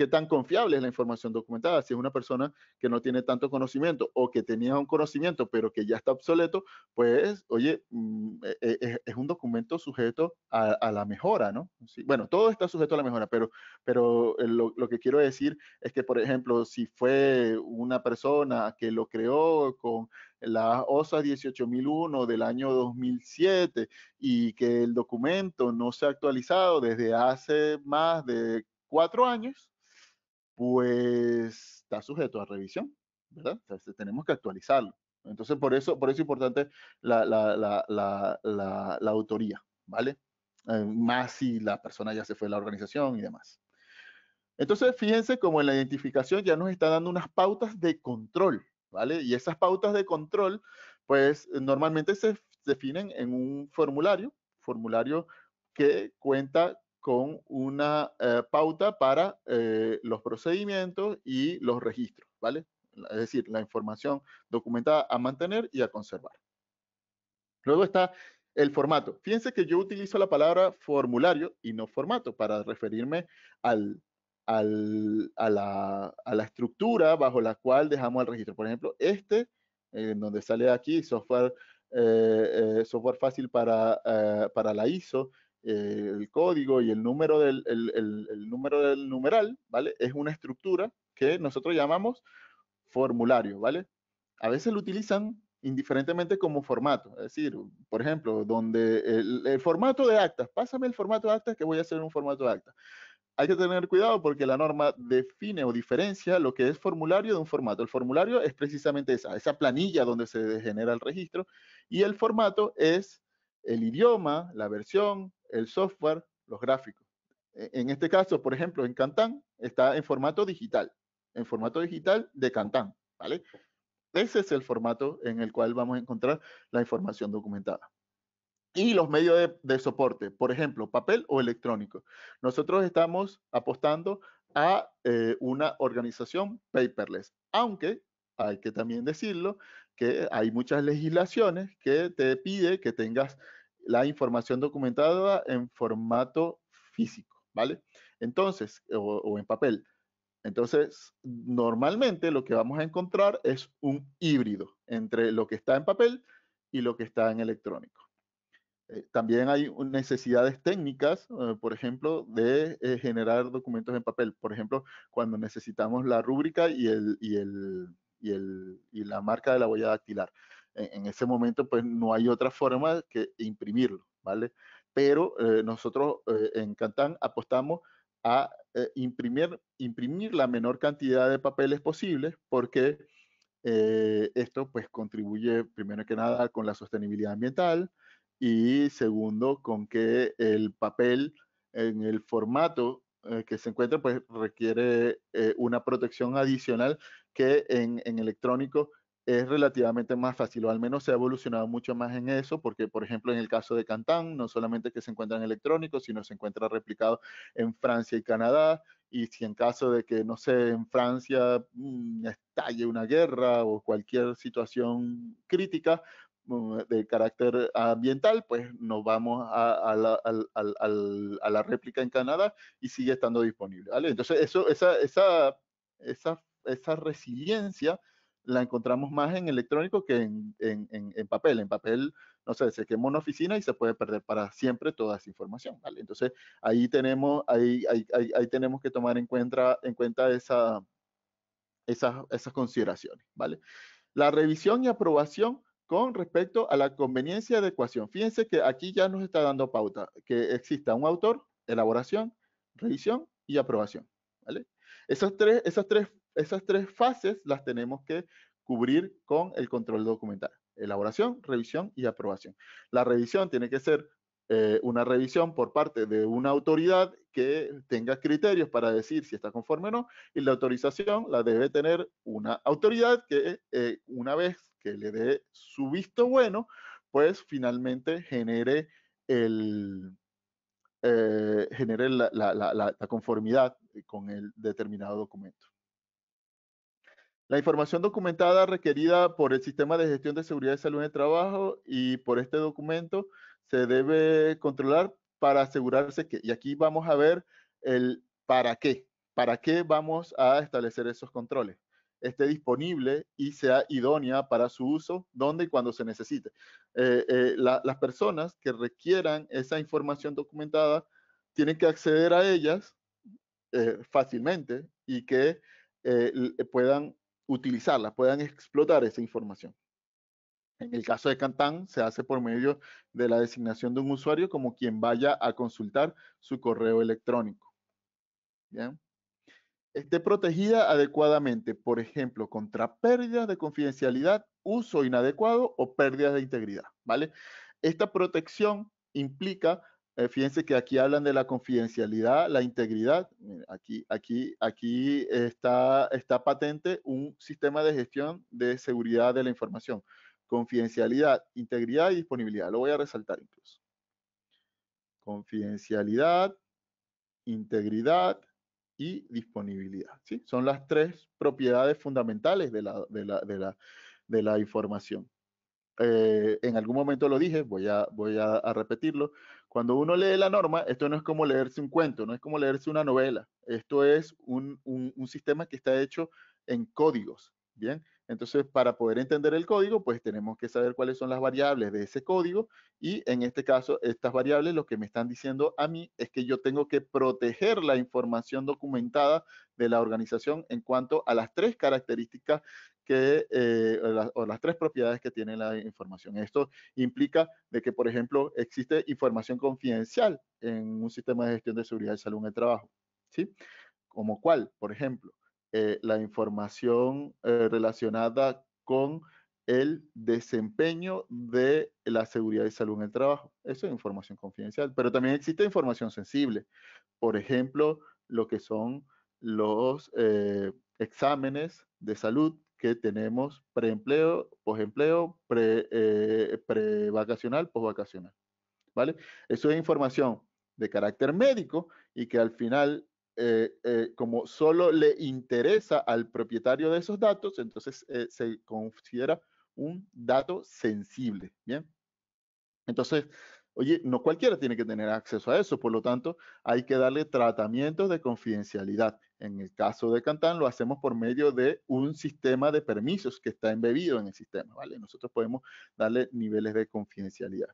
qué tan confiable es la información documentada. Si es una persona que no tiene tanto conocimiento o que tenía un conocimiento pero que ya está obsoleto, pues, oye, mm, e, e, es, un documento sujeto a, la mejora, ¿no? bueno, todo está sujeto a la mejora, pero, pero eh, lo, lo, que quiero decir es que, por ejemplo, si fue una persona que lo creó con la OSA 18001 del año 2007 y que el documento no se ha actualizado desde hace más de cuatro años, pues está sujeto a revisión, ¿verdad? Entonces, este, tenemos que actualizarlo. Entonces, por eso, por eso es importante la, la, la, la autoría, ¿vale? Eh, más si la persona ya se fue de la organización y demás. Entonces, fíjense como en la identificación ya nos está dando unas pautas de control, ¿vale? Y esas pautas de control, pues normalmente se definen en un formulario, formulario que cuenta con una eh, pauta para eh, los procedimientos y los registros, ¿vale? Es decir, la información documentada a mantener y a conservar. Luego está el formato. Fíjense que yo utilizo la palabra formulario y no formato para referirme a, la, estructura bajo la cual dejamos el registro. Por ejemplo, este, en donde sale aquí software, eh, software fácil para, para la ISO, eh, el código y el número del, el, número del numeral, ¿vale? Es una estructura que nosotros llamamos formulario, ¿vale? A veces lo utilizan indiferentemente como formato, es decir, por ejemplo, donde el, formato de actas, pásame el formato de actas que voy a hacer un formato de actas. Hay que tener cuidado porque la norma define o diferencia lo que es formulario de un formato. El formulario es precisamente esa, esa planilla donde se genera el registro y el formato es el idioma, la versión, el software, los gráficos. E, en este caso, por ejemplo, en Cantán está en formato digital, en formato digital de Cantán, ¿vale? Ese es el formato en el cual vamos a encontrar la información documentada. Y los medios de, soporte, por ejemplo, papel o electrónico. Nosotros estamos apostando a eh, una organización paperless, aunque hay que también decirlo, que hay muchas legislaciones que te pide que tengas la información documentada en formato físico, ¿vale? Entonces, o, en papel. Entonces, normalmente lo que vamos a encontrar es un híbrido entre lo que está en papel y lo que está en electrónico. Eh, también hay necesidades técnicas, eh, por ejemplo, de eh, generar documentos en papel. Por ejemplo, cuando necesitamos la rúbrica y el, y el y, la marca de la huella dactilar. E, en, ese momento, pues no hay otra forma que imprimirlo, ¿vale? Pero eh, nosotros eh, en Cantán apostamos a eh, imprimir, imprimir la menor cantidad de papeles posible porque esto pues contribuye primero que nada con la sostenibilidad ambiental y segundo con que el papel en el formato eh, que se encuentra, pues requiere eh, una protección adicional que en, en, electrónico es relativamente más fácil, o al menos se ha evolucionado mucho más en eso, porque por ejemplo en el caso de Cantán, no solamente que se encuentra en electrónico, sino se encuentra replicado en Francia y Canadá, y si en caso de que, no sé, en Francia mm, estalle una guerra o cualquier situación crítica, Mm, de carácter ambiental, pues nos vamos a, la, réplica en Canadá y sigue estando disponible. Entonces, eso, esa, esa, esa, resiliencia la encontramos más en electrónico que en, papel. En papel, no sé, se quema una oficina y se puede perder para siempre toda esa información. Entonces, ahí tenemos, ahí, tenemos que tomar en cuenta, en cuenta esa, esas, esas consideraciones. ¿vale? La revisión y aprobación con respecto a la conveniencia de ecuación. Fíjense que aquí ya nos está dando pauta que exista un autor, elaboración, revisión y aprobación. ¿vale? Esas, tres, esas, tres, esas tres fases las tenemos que cubrir con el control documental. Elaboración, revisión y aprobación. La revisión tiene que ser eh, una revisión por parte de una autoridad que tenga criterios para decir si está conforme o no, y la autorización la debe tener una autoridad que eh, una vez que le dé su visto bueno, pues finalmente genere el, eh, genere la, la, conformidad con el determinado documento. La información documentada requerida por el Sistema de Gestión de Seguridad y Salud en el Trabajo y por este documento se debe controlar para asegurarse que, y aquí vamos a ver el para qué, para qué vamos a establecer esos controles esté disponible y sea idónea para su uso, donde y cuando se necesite. Eh, eh, las personas que requieran esa información documentada tienen que acceder a ellas eh, fácilmente y que puedan utilizarla, puedan explotar esa información. En el caso de Cantán, se hace por medio de la designación de un usuario como quien vaya a consultar su correo electrónico. Bien esté protegida adecuadamente, por ejemplo, contra pérdidas de confidencialidad, uso inadecuado o pérdidas de integridad, ¿vale? Esta protección implica, eh, fíjense que aquí hablan de la confidencialidad, la integridad, aquí, aquí, aquí está, está patente un sistema de gestión de seguridad de la información. Confidencialidad, integridad y disponibilidad, lo voy a resaltar incluso. Confidencialidad, integridad, y disponibilidad. ¿sí? Son las tres propiedades fundamentales de la, de la, información. Eh, en algún momento lo dije, voy, a, voy a, repetirlo, cuando uno lee la norma, esto no es como leerse un cuento, no es como leerse una novela, esto es un, un sistema que está hecho en códigos, ¿bien? Entonces, para poder entender el código, pues tenemos que saber cuáles son las variables de ese código y en este caso, estas variables lo que me están diciendo a mí es que yo tengo que proteger la información documentada de la organización en cuanto a las tres características que, eh, o, las tres propiedades que tiene la información. Esto implica de que, por ejemplo, existe información confidencial en un sistema de gestión de seguridad y salud en el trabajo, ¿sí? Como cuál, por ejemplo, eh, la información eh, relacionada con el desempeño de la seguridad y salud en el trabajo. Eso es información confidencial, pero también existe información sensible. Por ejemplo, lo que son los eh, exámenes de salud que tenemos preempleo, posempleo, pre, eh, prevacacional, posvacacional. ¿Vale? Eso es información de carácter médico y que al final eh, eh, como solo le interesa al propietario de esos datos, entonces eh, se considera un dato sensible, ¿bien? Entonces, oye, no cualquiera tiene que tener acceso a eso, por lo tanto, hay que darle tratamientos de confidencialidad. En el caso de Cantán, lo hacemos por medio de un sistema de permisos que está embebido en el sistema, ¿vale? Nosotros podemos darle niveles de confidencialidad.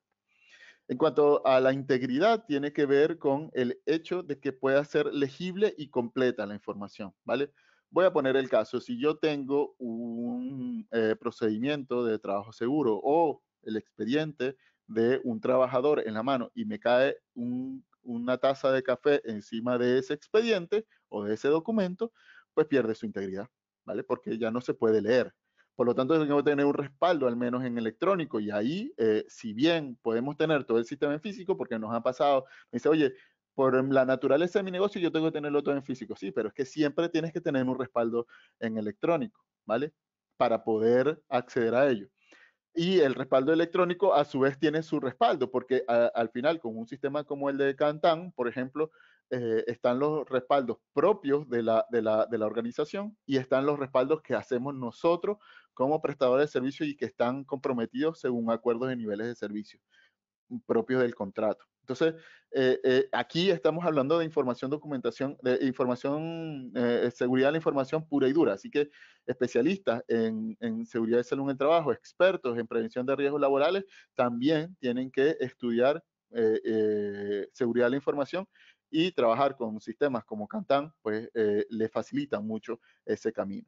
En cuanto a la integridad, tiene que ver con el hecho de que pueda ser legible y completa la información, ¿vale? Voy a poner el caso, si yo tengo un eh, procedimiento de trabajo seguro o el expediente de un trabajador en la mano y me cae una taza de café encima de ese expediente o de ese documento, pues pierde su integridad, ¿vale? Porque ya no se puede leer. Por lo tanto, tenemos que tener un respaldo, al menos en electrónico. Y ahí, eh, si bien podemos tener todo el sistema en físico, porque nos ha pasado, me dice, oye, por em, la naturaleza de mi negocio yo tengo que tenerlo todo en físico. Sí, pero es que siempre tienes que tener un respaldo en electrónico, ¿vale? Para poder acceder a ello. Y el respaldo electrónico a su vez tiene su respaldo, porque al final con un sistema como el de Cantán por ejemplo, eh, están los respaldos propios de la, de, la, de la organización y están los respaldos que hacemos nosotros como prestadores de servicio y que están comprometidos según acuerdos de niveles de servicio propios del contrato. Entonces, eh, eh, aquí estamos hablando de información, documentación, de información, seguridad de la información pura y dura. Así que especialistas en, en seguridad de salud en el trabajo, expertos en prevención de riesgos laborales, también tienen que estudiar seguridad de la información y trabajar con sistemas como cantán pues eh, le facilita mucho ese camino.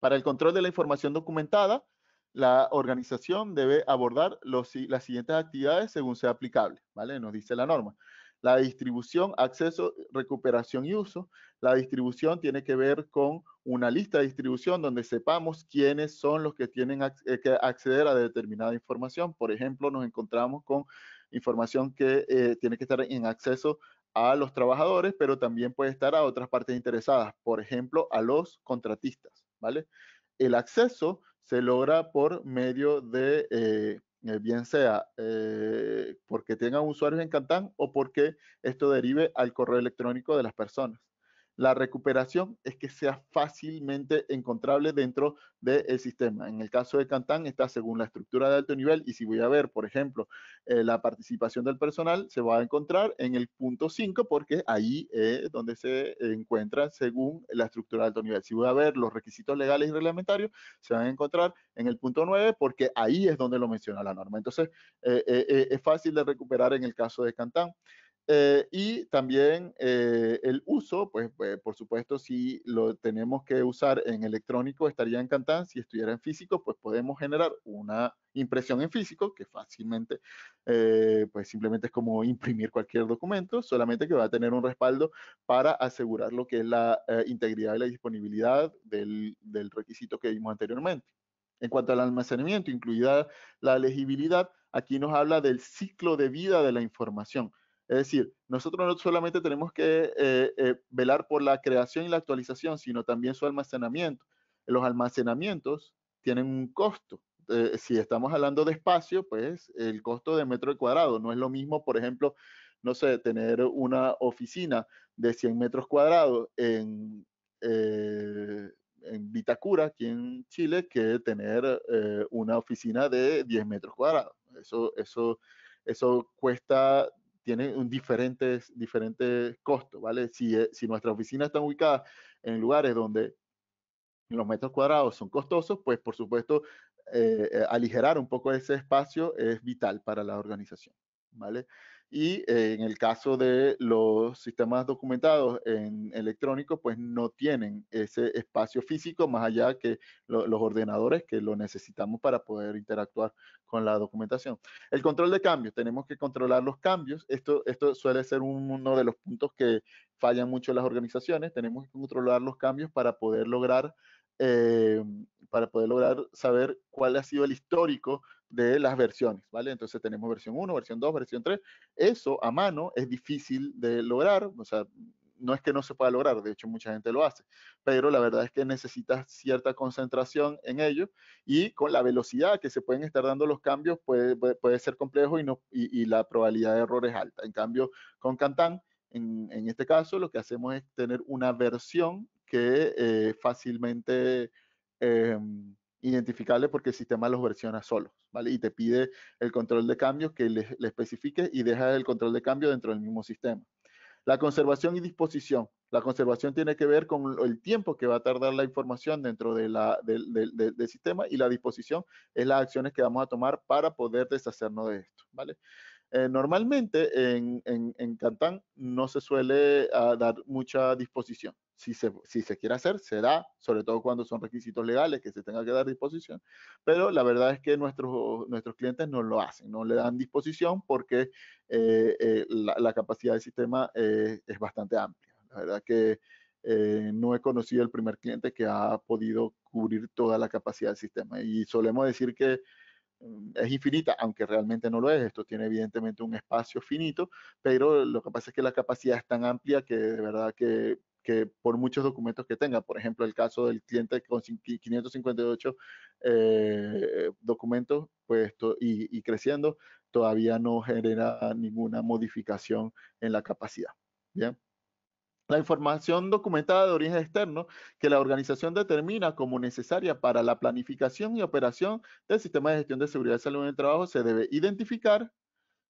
Para el control de la información documentada, la organización debe abordar los, las siguientes actividades según sea aplicable, ¿vale? Nos dice la norma. La distribución, acceso, recuperación y uso. La distribución tiene que ver con una lista de distribución donde sepamos quiénes son los que tienen eh, que acceder a determinada información. Por ejemplo, nos encontramos con información que eh, tiene que estar en acceso a los trabajadores, pero también puede estar a otras partes interesadas, por ejemplo, a los contratistas, ¿vale? El acceso se logra por medio de, eh, eh, bien sea porque tengan usuarios en Cantán o porque esto derive al correo electrónico de las personas, la recuperación es que sea fácilmente encontrable dentro del sistema. En el caso de Cantán está según la estructura de alto nivel y si voy a ver, por ejemplo, eh, la participación del personal, se va a encontrar en el punto 5 porque ahí es donde se encuentra según la estructura de alto nivel. Si voy a ver los requisitos legales y reglamentarios, se van a encontrar en el punto 9 porque ahí es donde lo menciona la norma. Entonces, eh, eh, es fácil de recuperar en el caso de Cantán. Eh, y también eh, el uso, pues, pues, por supuesto, si lo tenemos que usar en electrónico estaría encantado, si estuviera en físico, pues podemos generar una impresión en físico, que fácilmente, eh, pues simplemente es como imprimir cualquier documento, solamente que va a tener un respaldo para asegurar lo que es la integridad y la disponibilidad del requisito que vimos anteriormente. En cuanto al almacenamiento, incluida la legibilidad, aquí nos habla del ciclo de vida de la información. Es decir, nosotros no solamente tenemos que eh, eh, velar por la creación y la actualización, sino también su almacenamiento. Los almacenamientos tienen un costo. Eh, si estamos hablando de espacio, pues el costo de metro cuadrado no es lo mismo, por ejemplo, no sé, tener una oficina de 100 metros cuadrados en, en Vitacura, aquí en Chile, que tener una oficina de 10 metros cuadrados. Eso, eso, eso cuesta tiene un diferentes, diferentes costos, ¿vale? Si, e, si oficina está están ubicadas en lugares donde los metros cuadrados son costosos, pues por supuesto eh, eh, aligerar un poco ese espacio es vital para la organización, ¿vale? Y eh, en el caso de los sistemas documentados en electrónico, pues no tienen ese espacio físico más allá que los ordenadores que lo necesitamos para poder interactuar con la documentación. El control de cambios, tenemos que controlar los cambios. Esto, esto suele ser uno de los puntos que fallan mucho las organizaciones. Tenemos que controlar los cambios para poder lograr eh, para poder lograr saber cuál ha sido el histórico de las versiones, ¿vale? Entonces tenemos versión 1, versión 2, versión 3. Eso a mano es difícil de lograr, o sea, no es que no se pueda lograr, de hecho mucha gente lo hace, pero la verdad es que necesitas cierta concentración en ello y con la velocidad que se pueden estar dando los cambios puede, puede, ser complejo y, no, y, la probabilidad de error es alta. En cambio, con Cantán, en, este caso, lo que hacemos es tener una versión que eh, fácilmente... Eh, identificable porque el sistema los versiona solos, ¿vale? Y te pide el control de cambios que le, especifique y deja el control de cambio dentro del mismo sistema. La conservación y disposición. La conservación tiene que ver con el tiempo que va a tardar la información dentro del sistema y la disposición es las acciones que vamos a tomar para poder deshacernos de esto, ¿vale? Eh, normalmente en, Cantán no se suele ah, dar mucha disposición, si se, quiere hacer, será sobre todo cuando son requisitos legales que se tenga que dar disposición, pero la verdad es que nuestros, nuestros clientes no lo hacen, no le dan disposición porque eh, eh, la, capacidad del sistema eh, es bastante amplia. La verdad que no he conocido el primer cliente que ha podido cubrir toda la capacidad del sistema y solemos decir que mm, es infinita, aunque realmente no lo es. Esto tiene evidentemente un espacio finito, pero lo que pasa es que la capacidad es tan amplia que de verdad que que por muchos documentos que tenga. Por ejemplo, el caso del cliente con 558 eh, documentos pues, y, y creciendo, todavía no genera ninguna modificación en la capacidad. Bien. La información documentada de origen externo que la organización determina como necesaria para la planificación y operación del sistema de gestión de seguridad y salud en el trabajo se debe identificar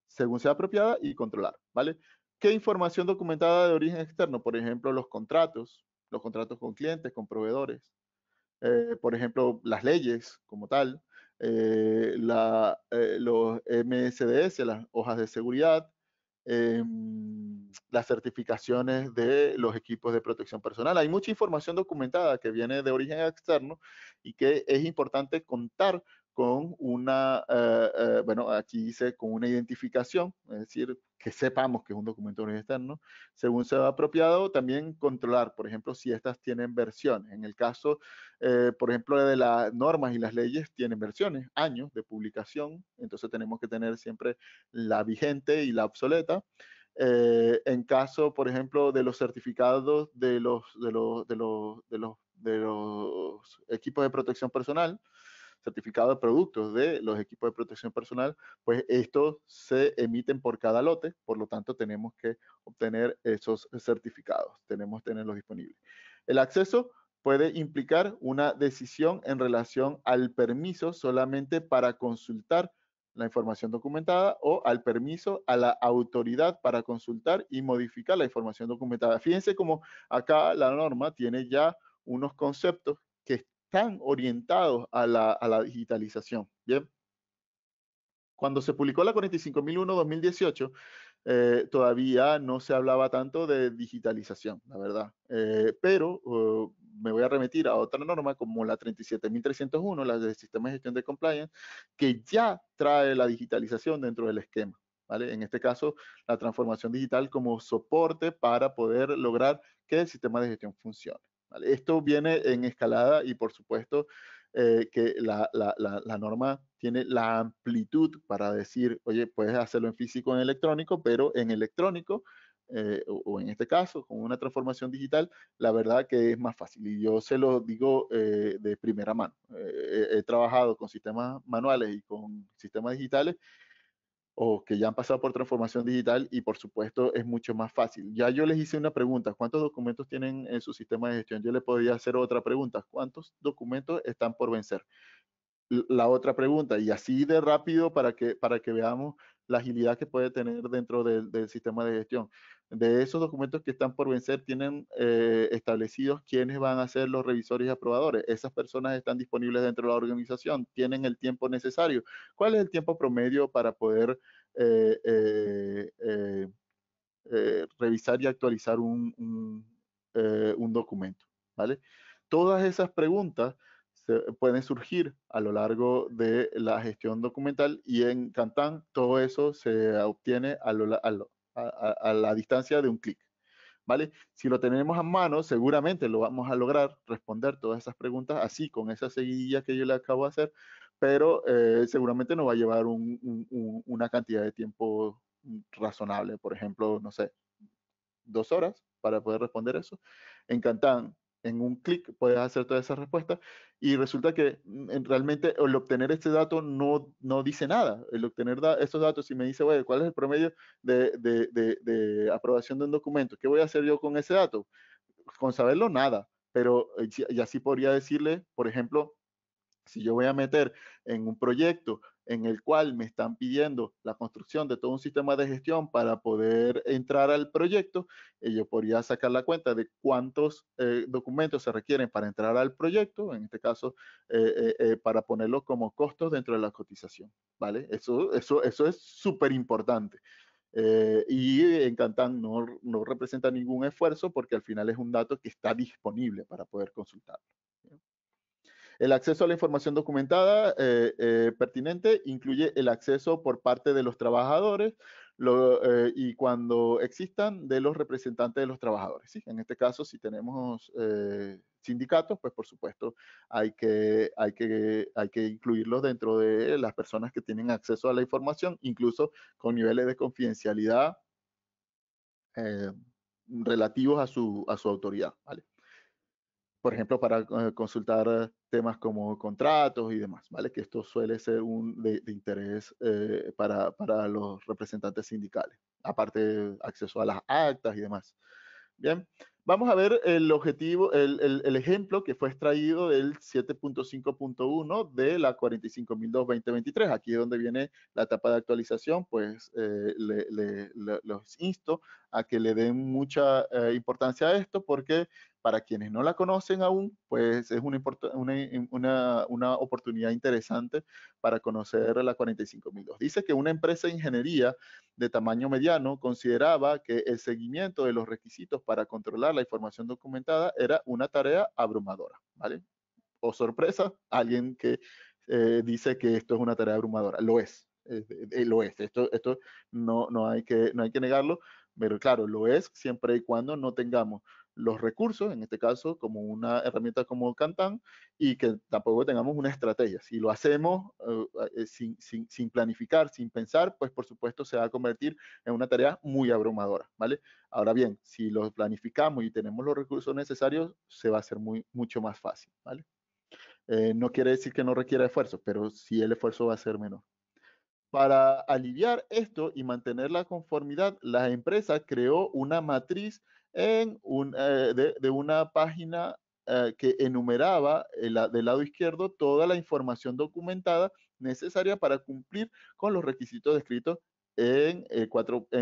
según sea apropiada y controlar, ¿vale? ¿Qué información documentada de origen externo? Por ejemplo, los contratos, los contratos con clientes, con proveedores. Eh, por ejemplo, las leyes como tal, eh, eh, los MSDS, las hojas de seguridad, em, las certificaciones de los equipos de protección personal. Hay mucha información documentada que viene de origen externo y que es importante contar con una, eh, eh, bueno, aquí dice con una identificación, es decir, que sepamos que es un documento de origen externo, según sea apropiado, también controlar, por ejemplo, si estas tienen versiones. En el caso, eh, por ejemplo, de las normas y las leyes tienen versiones, años de publicación, entonces tenemos que tener siempre la vigente y la obsoleta. en caso, por ejemplo, de los certificados de los, de los, de los equipos de protección personal, certificado de productos de los equipos de protección personal, pues estos se emiten por cada lote, por lo tanto tenemos que obtener esos certificados, tenemos que tenerlos disponibles. El acceso puede implicar una decisión en relación al permiso solamente para consultar la información documentada o al permiso a la autoridad para consultar y modificar la información documentada. Fíjense cómo acá la norma tiene ya unos conceptos que tan orientados a la, digitalización. Bien. Cuando se publicó la 45001-2018, eh, todavía no se hablaba tanto de digitalización, la verdad. Eh, pero oh, me voy a remitir a otra norma como la 37301, la del Sistema de Gestión de Compliance, que ya trae la digitalización dentro del esquema. ¿vale? En este caso, la transformación digital como soporte para poder lograr que el sistema de gestión funcione. Esto viene en escalada y por supuesto eh, que la, norma tiene la amplitud para decir, oye, puedes hacerlo en físico o en electrónico, pero en electrónico, eh, o, en este caso, con una transformación digital, la verdad que es más fácil. Y yo se lo digo eh, de primera mano. he trabajado con sistemas manuales y con sistemas digitales o que ya han pasado por transformación digital y por supuesto es mucho más fácil. Ya yo les hice una pregunta, ¿cuántos documentos tienen en su sistema de gestión? Yo le podría hacer otra pregunta, ¿cuántos documentos están por vencer? La otra pregunta, y así de rápido para que, para que veamos la agilidad que puede tener dentro del, sistema de gestión. De esos documentos que están por vencer, tienen eh, establecidos quiénes van a ser los revisores y aprobadores. Esas personas están disponibles dentro de la organización, tienen el tiempo necesario. ¿Cuál es el tiempo promedio para poder eh, eh, revisar y actualizar un, un, documento? ¿Vale? Todas esas preguntas pueden surgir a lo largo de la gestión documental y en Cantán todo eso se obtiene a, la distancia de un clic. ¿Vale? Si lo tenemos a mano, seguramente lo vamos a lograr responder todas esas preguntas así, con esa seguidilla que yo le acabo de hacer, pero eh, seguramente nos va a llevar una cantidad de tiempo razonable, por ejemplo, no sé, dos horas para poder responder eso. En Cantán en un clic puedes hacer toda esa respuesta y resulta que mm, realmente el obtener este dato no, no dice nada. El obtener estos datos, y me dice, bueno ¿cuál es el promedio de, de, aprobación de un documento? ¿Qué voy a hacer yo con ese dato? Con saberlo, nada. Pero, eh, ya así podría decirle, por ejemplo, si yo voy a meter en un proyecto en el cual me están pidiendo la construcción de todo un sistema de gestión para poder entrar al proyecto, eh, yo podría sacar la cuenta de cuántos eh, documentos se requieren para entrar al proyecto, en este caso, eh, para ponerlo como costos dentro de la cotización, ¿vale? Eso, eso, eso es súper importante. y Encantan no, no, representa ningún esfuerzo porque al final es un dato que está disponible para poder consultarlo. El acceso a la información documentada eh, eh, pertinente incluye el acceso por parte de los trabajadores eh, y cuando existan de los representantes de los trabajadores. En este caso, si tenemos sindicatos, pues por supuesto hay que, incluirlos dentro de las personas que tienen acceso a la información, incluso con niveles de confidencialidad relativos a su, a su autoridad. ¿vale? por ejemplo, para eh, consultar temas como contratos y demás, ¿vale? Que esto suele ser un de, interés eh, para, para, los representantes sindicales, aparte acceso a las actas y demás. Bien, vamos a ver el objetivo, el, el, ejemplo que fue extraído del 7.5.1 de la 45.22023, 2023 Aquí es donde viene la etapa de actualización, pues eh, le, le, los insto a que le den mucha eh, importancia a esto porque para quienes no la conocen aún, pues es una, eh, una, una, oportunidad interesante para conocer la 45002. Dice que una empresa de ingeniería de tamaño mediano consideraba que el seguimiento de los requisitos para controlar la información documentada era una tarea abrumadora, ¿vale? O sorpresa, alguien que eh, dice que esto es una tarea abrumadora. Lo es, lo es. Esto, esto no, no, hay que, no hay que negarlo, pero claro, lo es siempre y cuando no tengamos los recursos, en este caso como una herramienta como Kantan, y que tampoco tengamos una estrategia. Si lo hacemos eh, eh, sin, planificar, sin pensar, pues por supuesto se va a convertir en una tarea muy abrumadora, ¿vale? Ahora bien, si lo planificamos y tenemos los recursos necesarios, se va a hacer muy, mucho más fácil, ¿vale? Eh, no quiere decir que no requiera esfuerzo, pero sí el esfuerzo va a ser menor. Para aliviar esto y mantener la conformidad, la empresa creó una matriz eh, de, una página eh, que enumeraba del lado izquierdo toda la información documentada necesaria para cumplir con los requisitos descritos en, eh,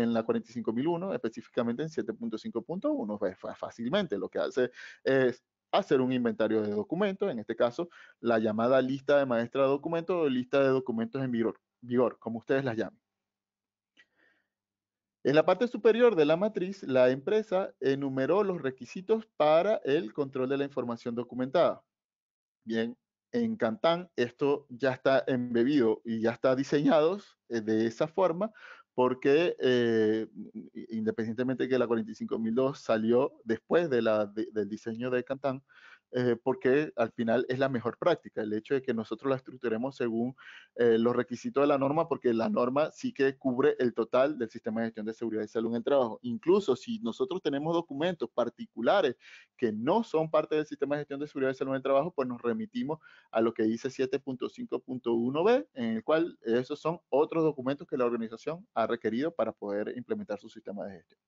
la 45001, específicamente en 7.5.1. Fácilmente lo que hace es hacer un inventario de documentos, en este caso la llamada lista de maestra de documentos o lista de documentos en vigor vigor, como ustedes las llamen. En la parte superior de la matriz, la empresa enumeró los requisitos para el control de la información documentada. Bien, en Cantán esto ya está embebido y ya está diseñado eh, de esa forma porque eh, independientemente que la 45002 salió después del diseño de Cantán, eh, porque al final es la mejor práctica, el hecho de que nosotros la estructuremos según eh, los requisitos de la norma, porque la norma sí que cubre el total del sistema de gestión de seguridad y salud en el trabajo. Incluso si nosotros tenemos documentos particulares que no son parte del sistema de gestión de seguridad y salud en el trabajo, pues nos remitimos a lo que dice 7.5.1b, en el cual esos son otros documentos que la organización ha requerido para poder implementar su sistema de gestión.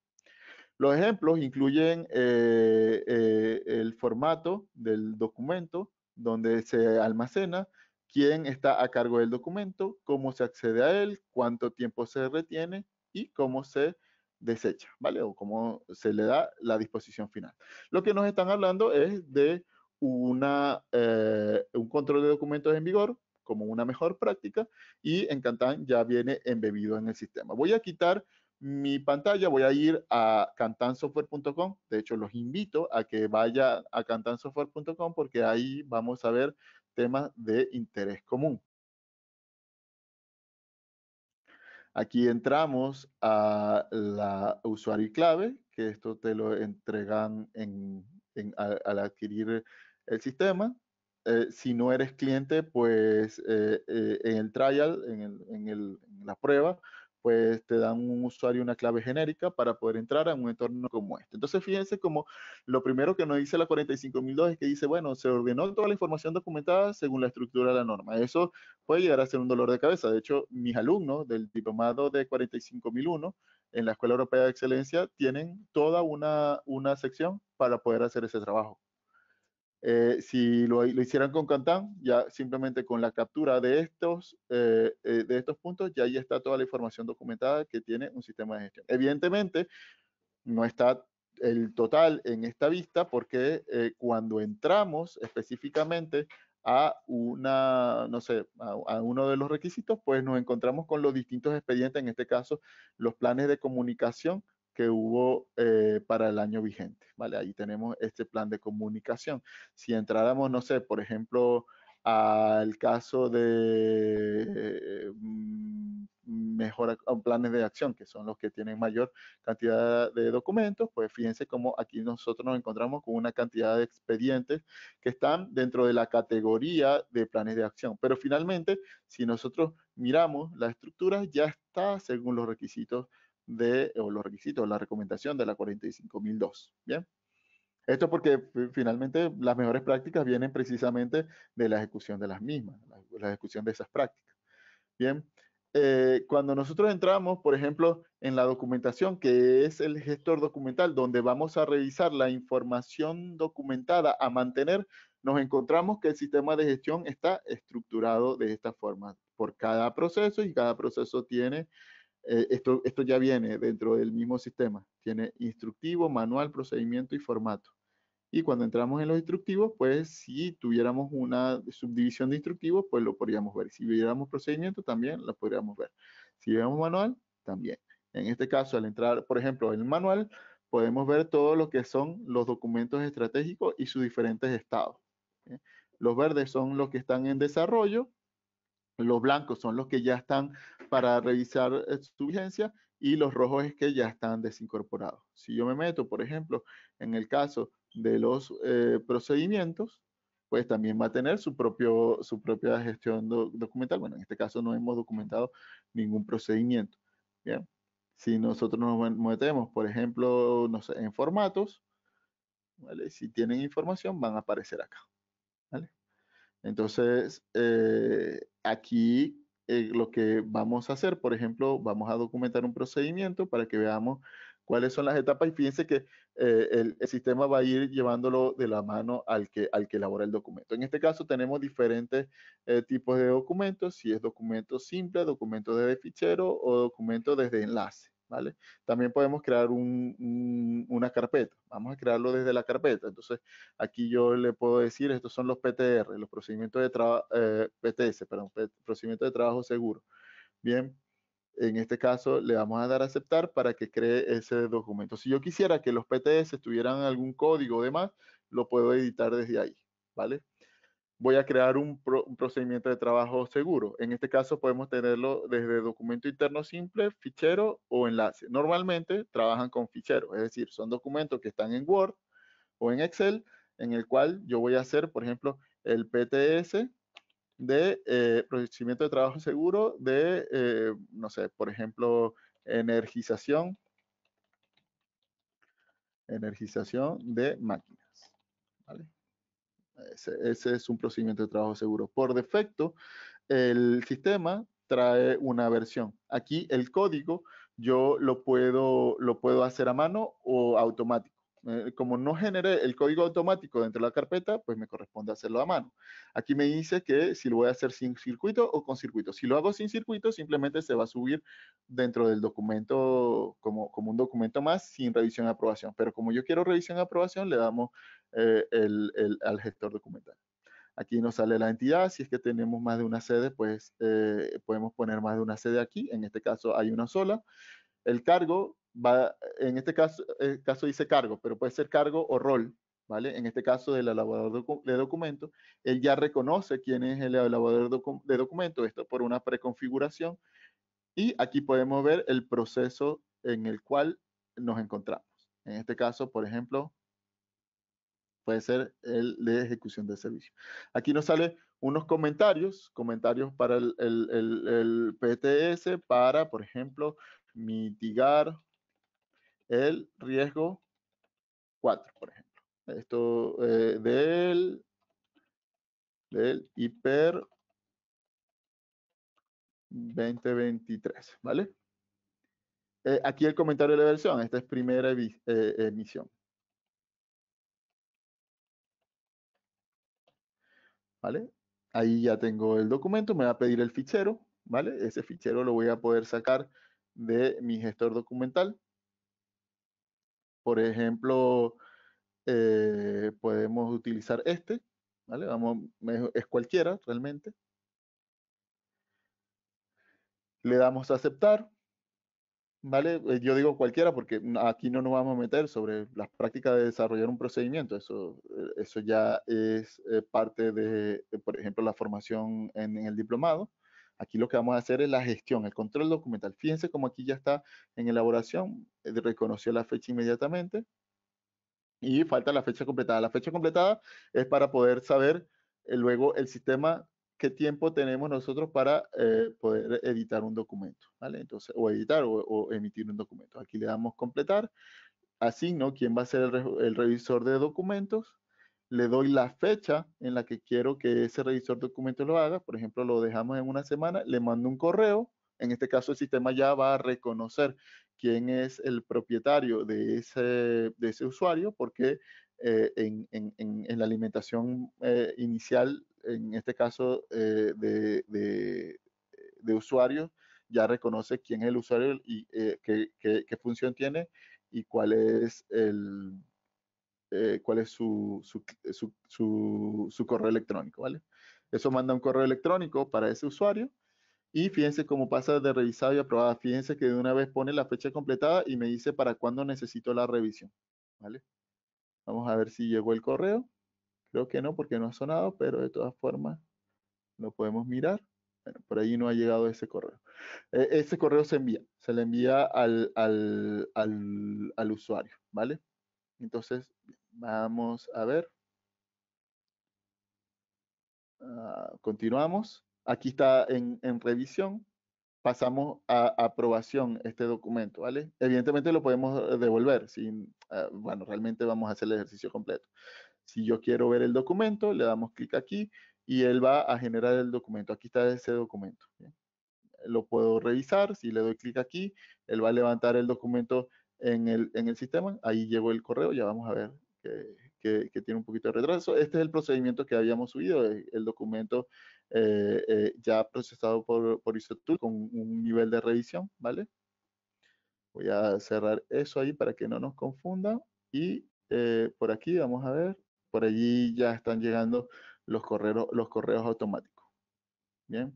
Los ejemplos incluyen eh, eh, el formato del documento donde se almacena, quién está a cargo del documento, cómo se accede a él, cuánto tiempo se retiene y cómo se desecha, ¿vale? O cómo se le da la disposición final. Lo que nos están hablando es de una, eh, un control de documentos en vigor como una mejor práctica y en Cantán ya viene embebido en el sistema. Voy a quitar mi pantalla, voy a ir a cantansoftware.com. De hecho, los invito a que vaya a cantansoftware.com porque ahí vamos a ver temas de interés común. Aquí entramos a la usuario clave, que esto te lo entregan en, al, adquirir el sistema. Eh, si no eres cliente, pues eh, eh, en el trial, en la prueba, pues te dan un usuario una clave genérica para poder entrar a un entorno como este. Entonces, fíjense como lo primero que nos dice la 45002 es que dice, bueno, se ordenó toda la información documentada según la estructura de la norma. Eso puede llegar a ser un dolor de cabeza. De hecho, mis alumnos del diplomado de 45001 en la Escuela Europea de Excelencia tienen toda una, una sección para poder hacer ese trabajo. Eh, si lo, hicieran con Cantán, ya simplemente con la captura de estos, eh, eh, de estos puntos, ya ahí está toda la información documentada que tiene un sistema de gestión. Evidentemente, no está el total en esta vista porque cuando entramos específicamente a una, no sé, a, uno de los requisitos, pues nos encontramos con los distintos expedientes, en este caso los planes de comunicación que hubo eh, para el año vigente, ¿vale? Ahí tenemos este plan de comunicación. Si entráramos, no sé, por ejemplo, al caso de eh, mm, planes de acción, que son los que tienen mayor cantidad de documentos, pues fíjense cómo aquí nosotros nos encontramos con una cantidad de expedientes que están dentro de la categoría de planes de acción. Pero finalmente, si nosotros miramos la estructura, ya está según los requisitos de, o los requisitos, la recomendación de la 45002. Bien. Esto porque finalmente las mejores prácticas vienen precisamente de la ejecución de las mismas, la, ejecución de esas prácticas. Bien. Eh, cuando nosotros entramos, por ejemplo, en la documentación, que es el gestor documental, donde vamos a revisar la información documentada a mantener, nos encontramos que el sistema de gestión está estructurado de esta forma, por cada proceso y cada proceso tiene eh, esto, ya viene dentro del mismo sistema. Tiene instructivo, manual, procedimiento y formato. Y cuando entramos en los instructivos, pues si tuviéramos una subdivisión de instructivos, pues lo podríamos ver. Si viéramos procedimiento, también lo podríamos ver. Si viéramos manual, también. En este caso, al entrar, por ejemplo, en el manual, podemos ver todo lo que son los documentos estratégicos y sus diferentes estados. ¿eh? Los verdes son los que están en desarrollo, los blancos son los que ya están para revisar eh, su vigencia y los rojos es que ya están desincorporados. Si yo me meto, por ejemplo, en el caso de los eh, procedimientos, pues también va a tener su, propio, su propia gestión documental. Bueno, en este caso no hemos documentado ningún procedimiento. Bien, si nosotros nos metemos, por ejemplo, en formatos, ¿vale? si tienen información van a aparecer acá. ¿vale? Entonces, eh, aquí eh, lo que vamos a hacer. Por ejemplo, vamos a documentar un procedimiento para que veamos cuáles son las etapas y fíjense que eh, el, sistema va a ir llevándolo de la mano al que, al que elabora el documento. En este caso tenemos diferentes eh, tipos de documentos, si es documento simple, documento desde fichero o documento desde enlace. ¿vale? También podemos crear una carpeta. Vamos a crearlo desde la carpeta. Entonces, aquí yo le puedo decir, estos son los PTR, los procedimientos de trabajo, eh, PTS, procedimiento de trabajo seguro. Bien, en este caso le vamos a dar a aceptar para que cree ese documento. Si yo quisiera que los PTS tuvieran algún código o demás, lo puedo editar desde ahí, ¿vale? voy a crear un, procedimiento de trabajo seguro. En este caso podemos tenerlo desde documento interno simple, fichero o enlace. Normalmente trabajan con fichero. es decir, son documentos que están en Word o en Excel, en el cual yo voy a hacer, por ejemplo, el PTS de eh, procedimiento de trabajo seguro de, eh, no sé, por ejemplo, energización, energización de máquinas. ¿vale? Ese, es un procedimiento de trabajo seguro. Por defecto, el sistema trae una versión. Aquí el código yo lo puedo, lo puedo hacer a mano o automático. Eh, como no generé el código automático dentro de la carpeta, pues me corresponde hacerlo a mano. Aquí me dice que si lo voy a hacer sin circuito o con circuito. Si lo hago sin circuito, simplemente se va a subir dentro del documento como, como un documento más sin revisión y aprobación. Pero como yo quiero revisión y aprobación, le damos eh, el, al gestor documental. Aquí nos sale la entidad, si es que tenemos más de una sede, pues eh, podemos poner más de una sede aquí, en este caso hay una sola. El cargo, en este caso, el eh, caso dice cargo, pero puede ser cargo o rol, ¿vale? En este caso del elaborador de documento, él ya reconoce quién es el elaborador de documento, esto por una preconfiguración, y aquí podemos ver el proceso en el cual nos encontramos. En este caso, por ejemplo, puede ser el de ejecución de servicio. Aquí nos sale unos comentarios, comentarios para el, el, el, el PTS, para, por ejemplo, mitigar el riesgo 4, por ejemplo. Esto eh, del, del hiper 2023, ¿vale? Eh, aquí el comentario de la versión, esta es primera eh, emisión. ¿Vale? Ahí ya tengo el documento, me va a pedir el fichero, ¿vale? Ese fichero lo voy a poder sacar de mi gestor documental. Por ejemplo, eh, podemos utilizar este, ¿vale? Vamos, es cualquiera realmente. Le damos a aceptar, ¿vale? Eh, yo digo cualquiera porque aquí no nos vamos a meter sobre las prácticas de desarrollar un procedimiento. Eso, eh, eso ya es parte de, por ejemplo, la formación en el diplomado. Aquí lo que vamos a hacer es la gestión, el control documental. Fíjense como aquí ya está en elaboración, eh, reconoció la fecha inmediatamente y falta la fecha completada. La fecha completada es para poder saber eh, luego el sistema qué tiempo tenemos nosotros para eh, poder editar un documento, ¿vale? Entonces, o editar o, emitir un documento. Aquí le damos completar, asigno ¿no? ¿Quién va a ser el revisor de documentos? le doy la fecha en la que quiero que ese revisor de lo haga, por ejemplo, lo dejamos en una semana, le mando un correo, en este caso el sistema ya va a reconocer quién es el propietario de ese, de ese usuario, porque eh, en, la alimentación eh, inicial, en este caso eh, de, de, ya reconoce quién es el usuario y qué función tiene y cuál es el, eh, cuál es eh, su, correo electrónico, ¿vale? Eso manda un correo electrónico para ese usuario y fíjense cómo pasa de revisado y aprobado, Fíjense que de una vez pone la fecha completada y me dice para cuándo necesito la revisión, ¿vale? Vamos a ver si llegó el correo. Creo que no porque no ha sonado, pero de todas formas lo podemos mirar. Bueno, por ahí no ha llegado ese correo. E, ese correo se envía, se le envía al usuario, ¿vale? Entonces, vamos a ver. Ah, continuamos. Aquí está en, revisión. Pasamos a, aprobación este documento, ¿vale? Evidentemente lo podemos eh, devolver. si ah, bueno, realmente vamos a hacer el ejercicio completo. Si yo quiero ver el documento, le damos clic aquí y él va a generar el documento. Aquí está ese documento. Lo puedo revisar. Si le doy clic aquí, él va a levantar el documento en el, en el sistema. Ahí llegó el correo, ya vamos a ver que, que, tiene un poquito de retraso. Este es el procedimiento que habíamos subido, eh, el, documento eh, eh, ya procesado por, por ISOTool con un nivel de revisión, ¿vale? Voy a cerrar eso ahí para que no nos confundan y por aquí vamos a ver, por allí ya están llegando los correos, los correos automáticos. Bien.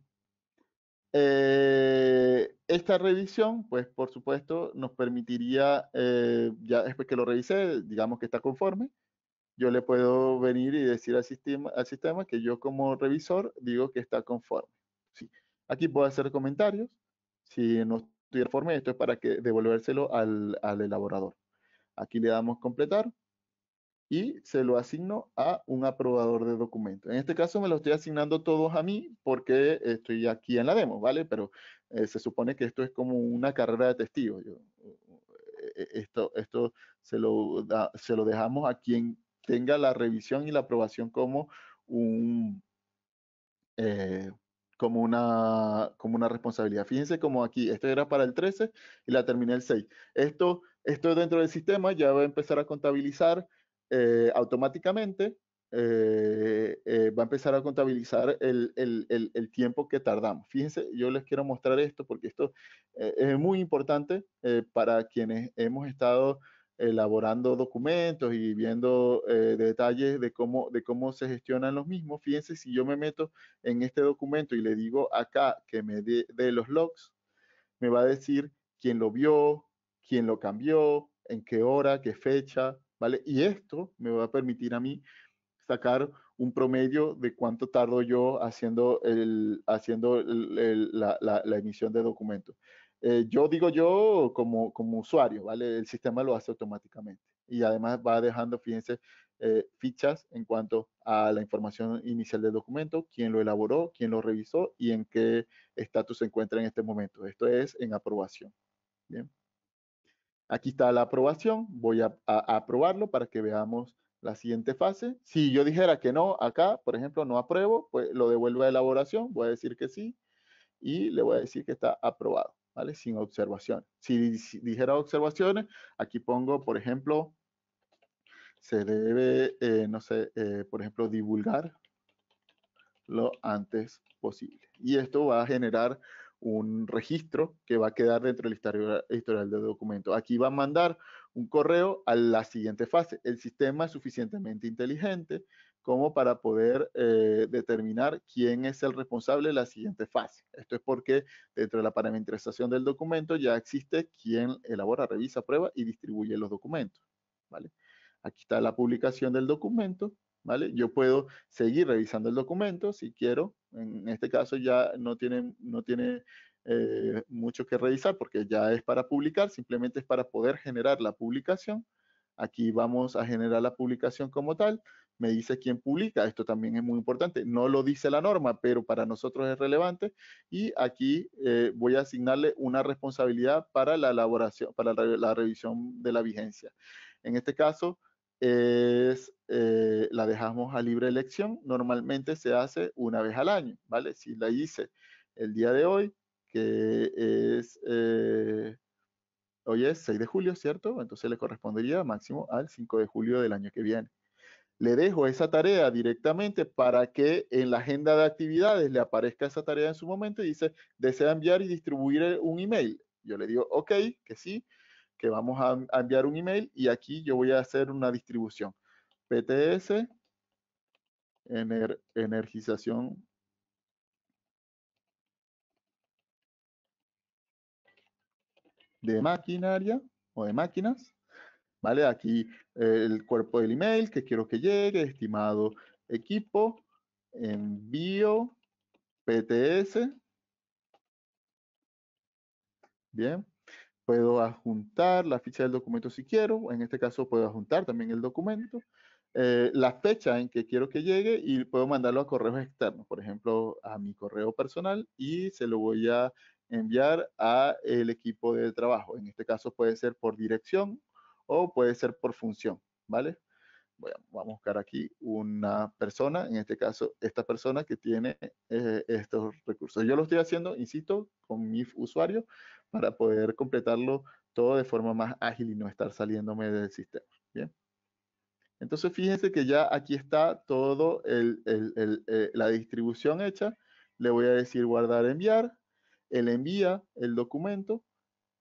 Eh, esta revisión, pues por supuesto, nos permitiría, eh, ya después que lo revise digamos que está conforme, yo le puedo venir y decir al sistema, que yo como revisor digo que está conforme. Sí. Aquí puedo hacer comentarios. Si no estoy conforme, esto es para que devolvérselo al, al elaborador. Aquí le damos completar y se lo asigno a un aprobador de documento. En este caso me lo estoy asignando todos a mí porque estoy aquí en la demo, ¿vale? Pero eh, se supone que esto es como una carrera de testigos. Yo, eh, eh, esto esto se, lo se lo dejamos a quien tenga la revisión y la aprobación como un... como una, como una responsabilidad. Fíjense como aquí, esto era para el 13 y la terminé el 6. Esto, esto dentro del sistema ya va a empezar a contabilizar eh, automáticamente eh, eh, va a empezar a contabilizar el, tiempo que tardamos. Fíjense, yo les quiero mostrar esto porque esto es muy importante para quienes hemos estado elaborando documentos y viendo detalles de cómo, de cómo se gestionan los mismos. Fíjense, si yo me meto en este documento y le digo acá que me dé los logs, me va a decir quién lo vio, quién lo cambió, en qué hora, qué fecha, y esto me va a permitir a mí sacar un promedio de cuánto tardo yo haciendo, el, haciendo la, emisión de documentos. Eh, yo digo yo como, usuario, ¿vale? El sistema lo hace automáticamente y además va dejando, fíjense, eh, fichas en cuanto a la información inicial del documento, quién lo elaboró, quién lo revisó y en qué estatus se encuentra en este momento. Esto es en aprobación. Bien. Aquí está la aprobación. Voy a, aprobarlo para que veamos la siguiente fase. Si yo dijera que no, acá, por ejemplo, no apruebo, pues lo devuelvo a elaboración, voy a decir que sí y le voy a decir que está aprobado, ¿vale? Sin observación. Si, dijera observaciones, aquí pongo, por ejemplo, se debe, eh, no sé, eh, por ejemplo, divulgar lo antes posible. Y esto va a generar un registro que va a quedar dentro del historial del documento. Aquí va a mandar un correo a la siguiente fase. El sistema es suficientemente inteligente como para poder eh, determinar quién es el responsable de la siguiente fase. Esto es porque dentro de la parametrización del documento ya existe quien elabora, revisa, prueba y distribuye los documentos. ¿vale? Aquí está la publicación del documento. ¿vale? Yo puedo seguir revisando el documento si quiero en este caso ya no tiene, no tiene eh, mucho que revisar porque ya es para publicar, simplemente es para poder generar la publicación. Aquí vamos a generar la publicación como tal. Me dice quién publica, esto también es muy importante. No lo dice la norma, pero para nosotros es relevante. Y aquí eh, voy a asignarle una responsabilidad para la elaboración, para la revisión de la vigencia. En este caso, es, eh, la dejamos a libre elección. Normalmente se hace una vez al año, ¿vale? Si la hice el día de hoy, que es, eh, hoy es 6 de julio, ¿cierto? Entonces le correspondería máximo al 5 de julio del año que viene. Le dejo esa tarea directamente para que en la agenda de actividades le aparezca esa tarea en su momento y dice, desea enviar y distribuir eh, un email. Yo le digo, ok, que sí, que vamos a, enviar un email y aquí yo voy a hacer una distribución. PTS, energización de maquinaria o de máquinas. ¿Vale? Aquí eh, el cuerpo del email que quiero que llegue, estimado equipo, envío, PTS. Bien puedo adjuntar la ficha del documento si quiero, en este caso puedo adjuntar también el documento, eh, la fecha en que quiero que llegue y puedo mandarlo a correos externos, por ejemplo, a mi correo personal y se lo voy a enviar a el equipo de trabajo. En este caso puede ser por dirección o puede ser por función, ¿vale? voy a, vamos a buscar aquí una persona, en este caso esta persona que tiene eh, estos recursos. Yo lo estoy haciendo, insisto, con mi usuario para poder completarlo todo de forma más ágil y no estar saliéndome del sistema. Bien. Entonces fíjense que ya aquí está todo eh, la distribución hecha. Le voy a decir guardar, enviar. Él envía el documento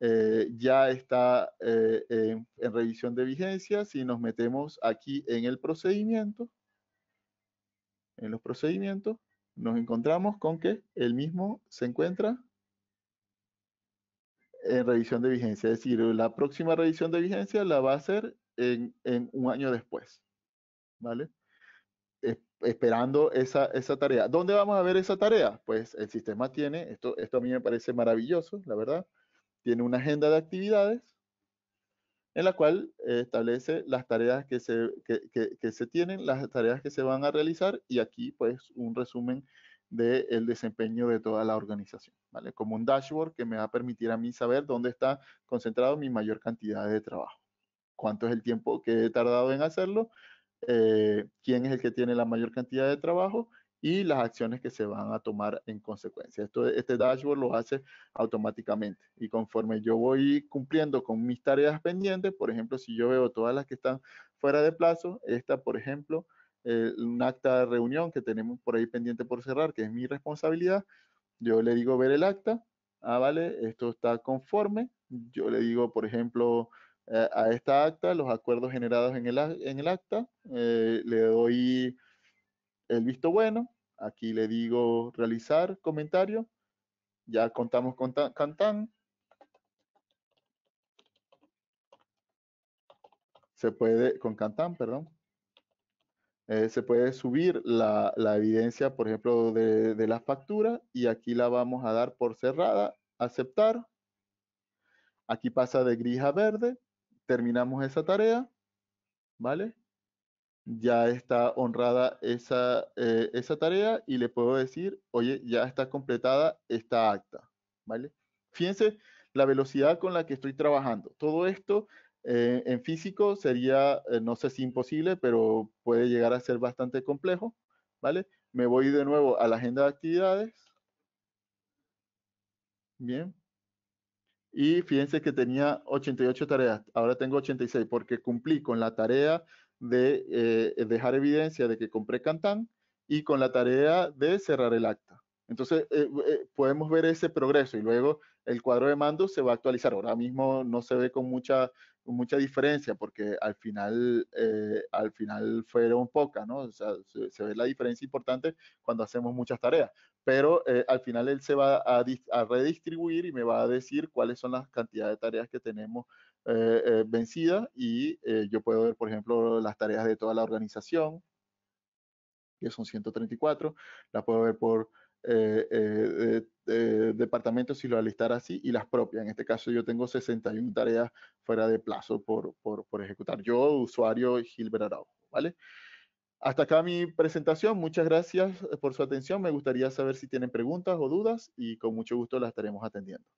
eh, ya está eh, en, revisión de vigencia. Si nos metemos aquí en el procedimiento, en los procedimientos, nos encontramos con que el mismo se encuentra en revisión de vigencia. Es decir, la próxima revisión de vigencia la va a hacer en, en un año después. ¿Vale? esperando esa, esa, tarea. ¿Dónde vamos a ver esa tarea? Pues el sistema tiene, esto, esto a mí me parece maravilloso, la verdad, tiene una agenda de actividades en la cual eh, establece las tareas que se, que, se tienen, las tareas que se van a realizar y aquí pues un resumen del desempeño de toda la organización, ¿vale? Como un dashboard que me va a permitir a mí saber dónde está concentrado mi mayor cantidad de trabajo, cuánto es el tiempo que he tardado en hacerlo, eh, quién es el que tiene la mayor cantidad de trabajo y las acciones que se van a tomar en consecuencia. Esto, este dashboard lo hace automáticamente y conforme yo voy cumpliendo con mis tareas pendientes, por ejemplo, si yo veo todas las que están fuera de plazo, esta, por ejemplo, eh, un acta de reunión que tenemos por ahí pendiente por cerrar, que es mi responsabilidad, yo le digo ver el acta, ah, vale, esto está conforme, yo le digo, por ejemplo, eh, a esta acta, los acuerdos generados en el, en el acta, eh, le doy el visto bueno, aquí le digo realizar comentario, ya contamos con Cantán, Se puede, con Cantan, perdón. Eh, se puede subir la, evidencia, por ejemplo, de, de la factura y aquí la vamos a dar por cerrada, aceptar. Aquí pasa de gris a verde, terminamos esa tarea, ¿vale? ya está honrada eh, esa, tarea y le puedo decir, oye, ya está completada esta acta, ¿vale? Fíjense la velocidad con la que estoy trabajando. Todo esto eh, en físico sería, eh, no sé si imposible, pero puede llegar a ser bastante complejo, ¿vale? Me voy de nuevo a la agenda de actividades. Bien. Y fíjense que tenía 88 tareas, ahora tengo 86 porque cumplí con la tarea de eh, eh, dejar evidencia de que compré Cantán y con la tarea de cerrar el acta. Entonces, eh, podemos ver ese progreso y luego el cuadro de mando se va a actualizar. Ahora mismo no se ve con mucha, mucha diferencia porque al final, al final fueron pocas, ¿no? O sea, se, ve la diferencia importante cuando hacemos muchas tareas. Pero al final él se va a, redistribuir y me va a decir cuáles son las cantidades de tareas que tenemos eh, eh, vencida y eh, yo puedo ver, por ejemplo, las tareas de toda la organización, que son 134, las puedo ver por departamentos si lo alistar así y las propias. En este caso yo tengo 61 tareas fuera de plazo por, por, por ejecutar. Yo, usuario Gilbert Araujo, ¿vale? Hasta acá mi presentación. Muchas gracias por su atención. Me gustaría saber si tienen preguntas o dudas y con mucho gusto las estaremos atendiendo.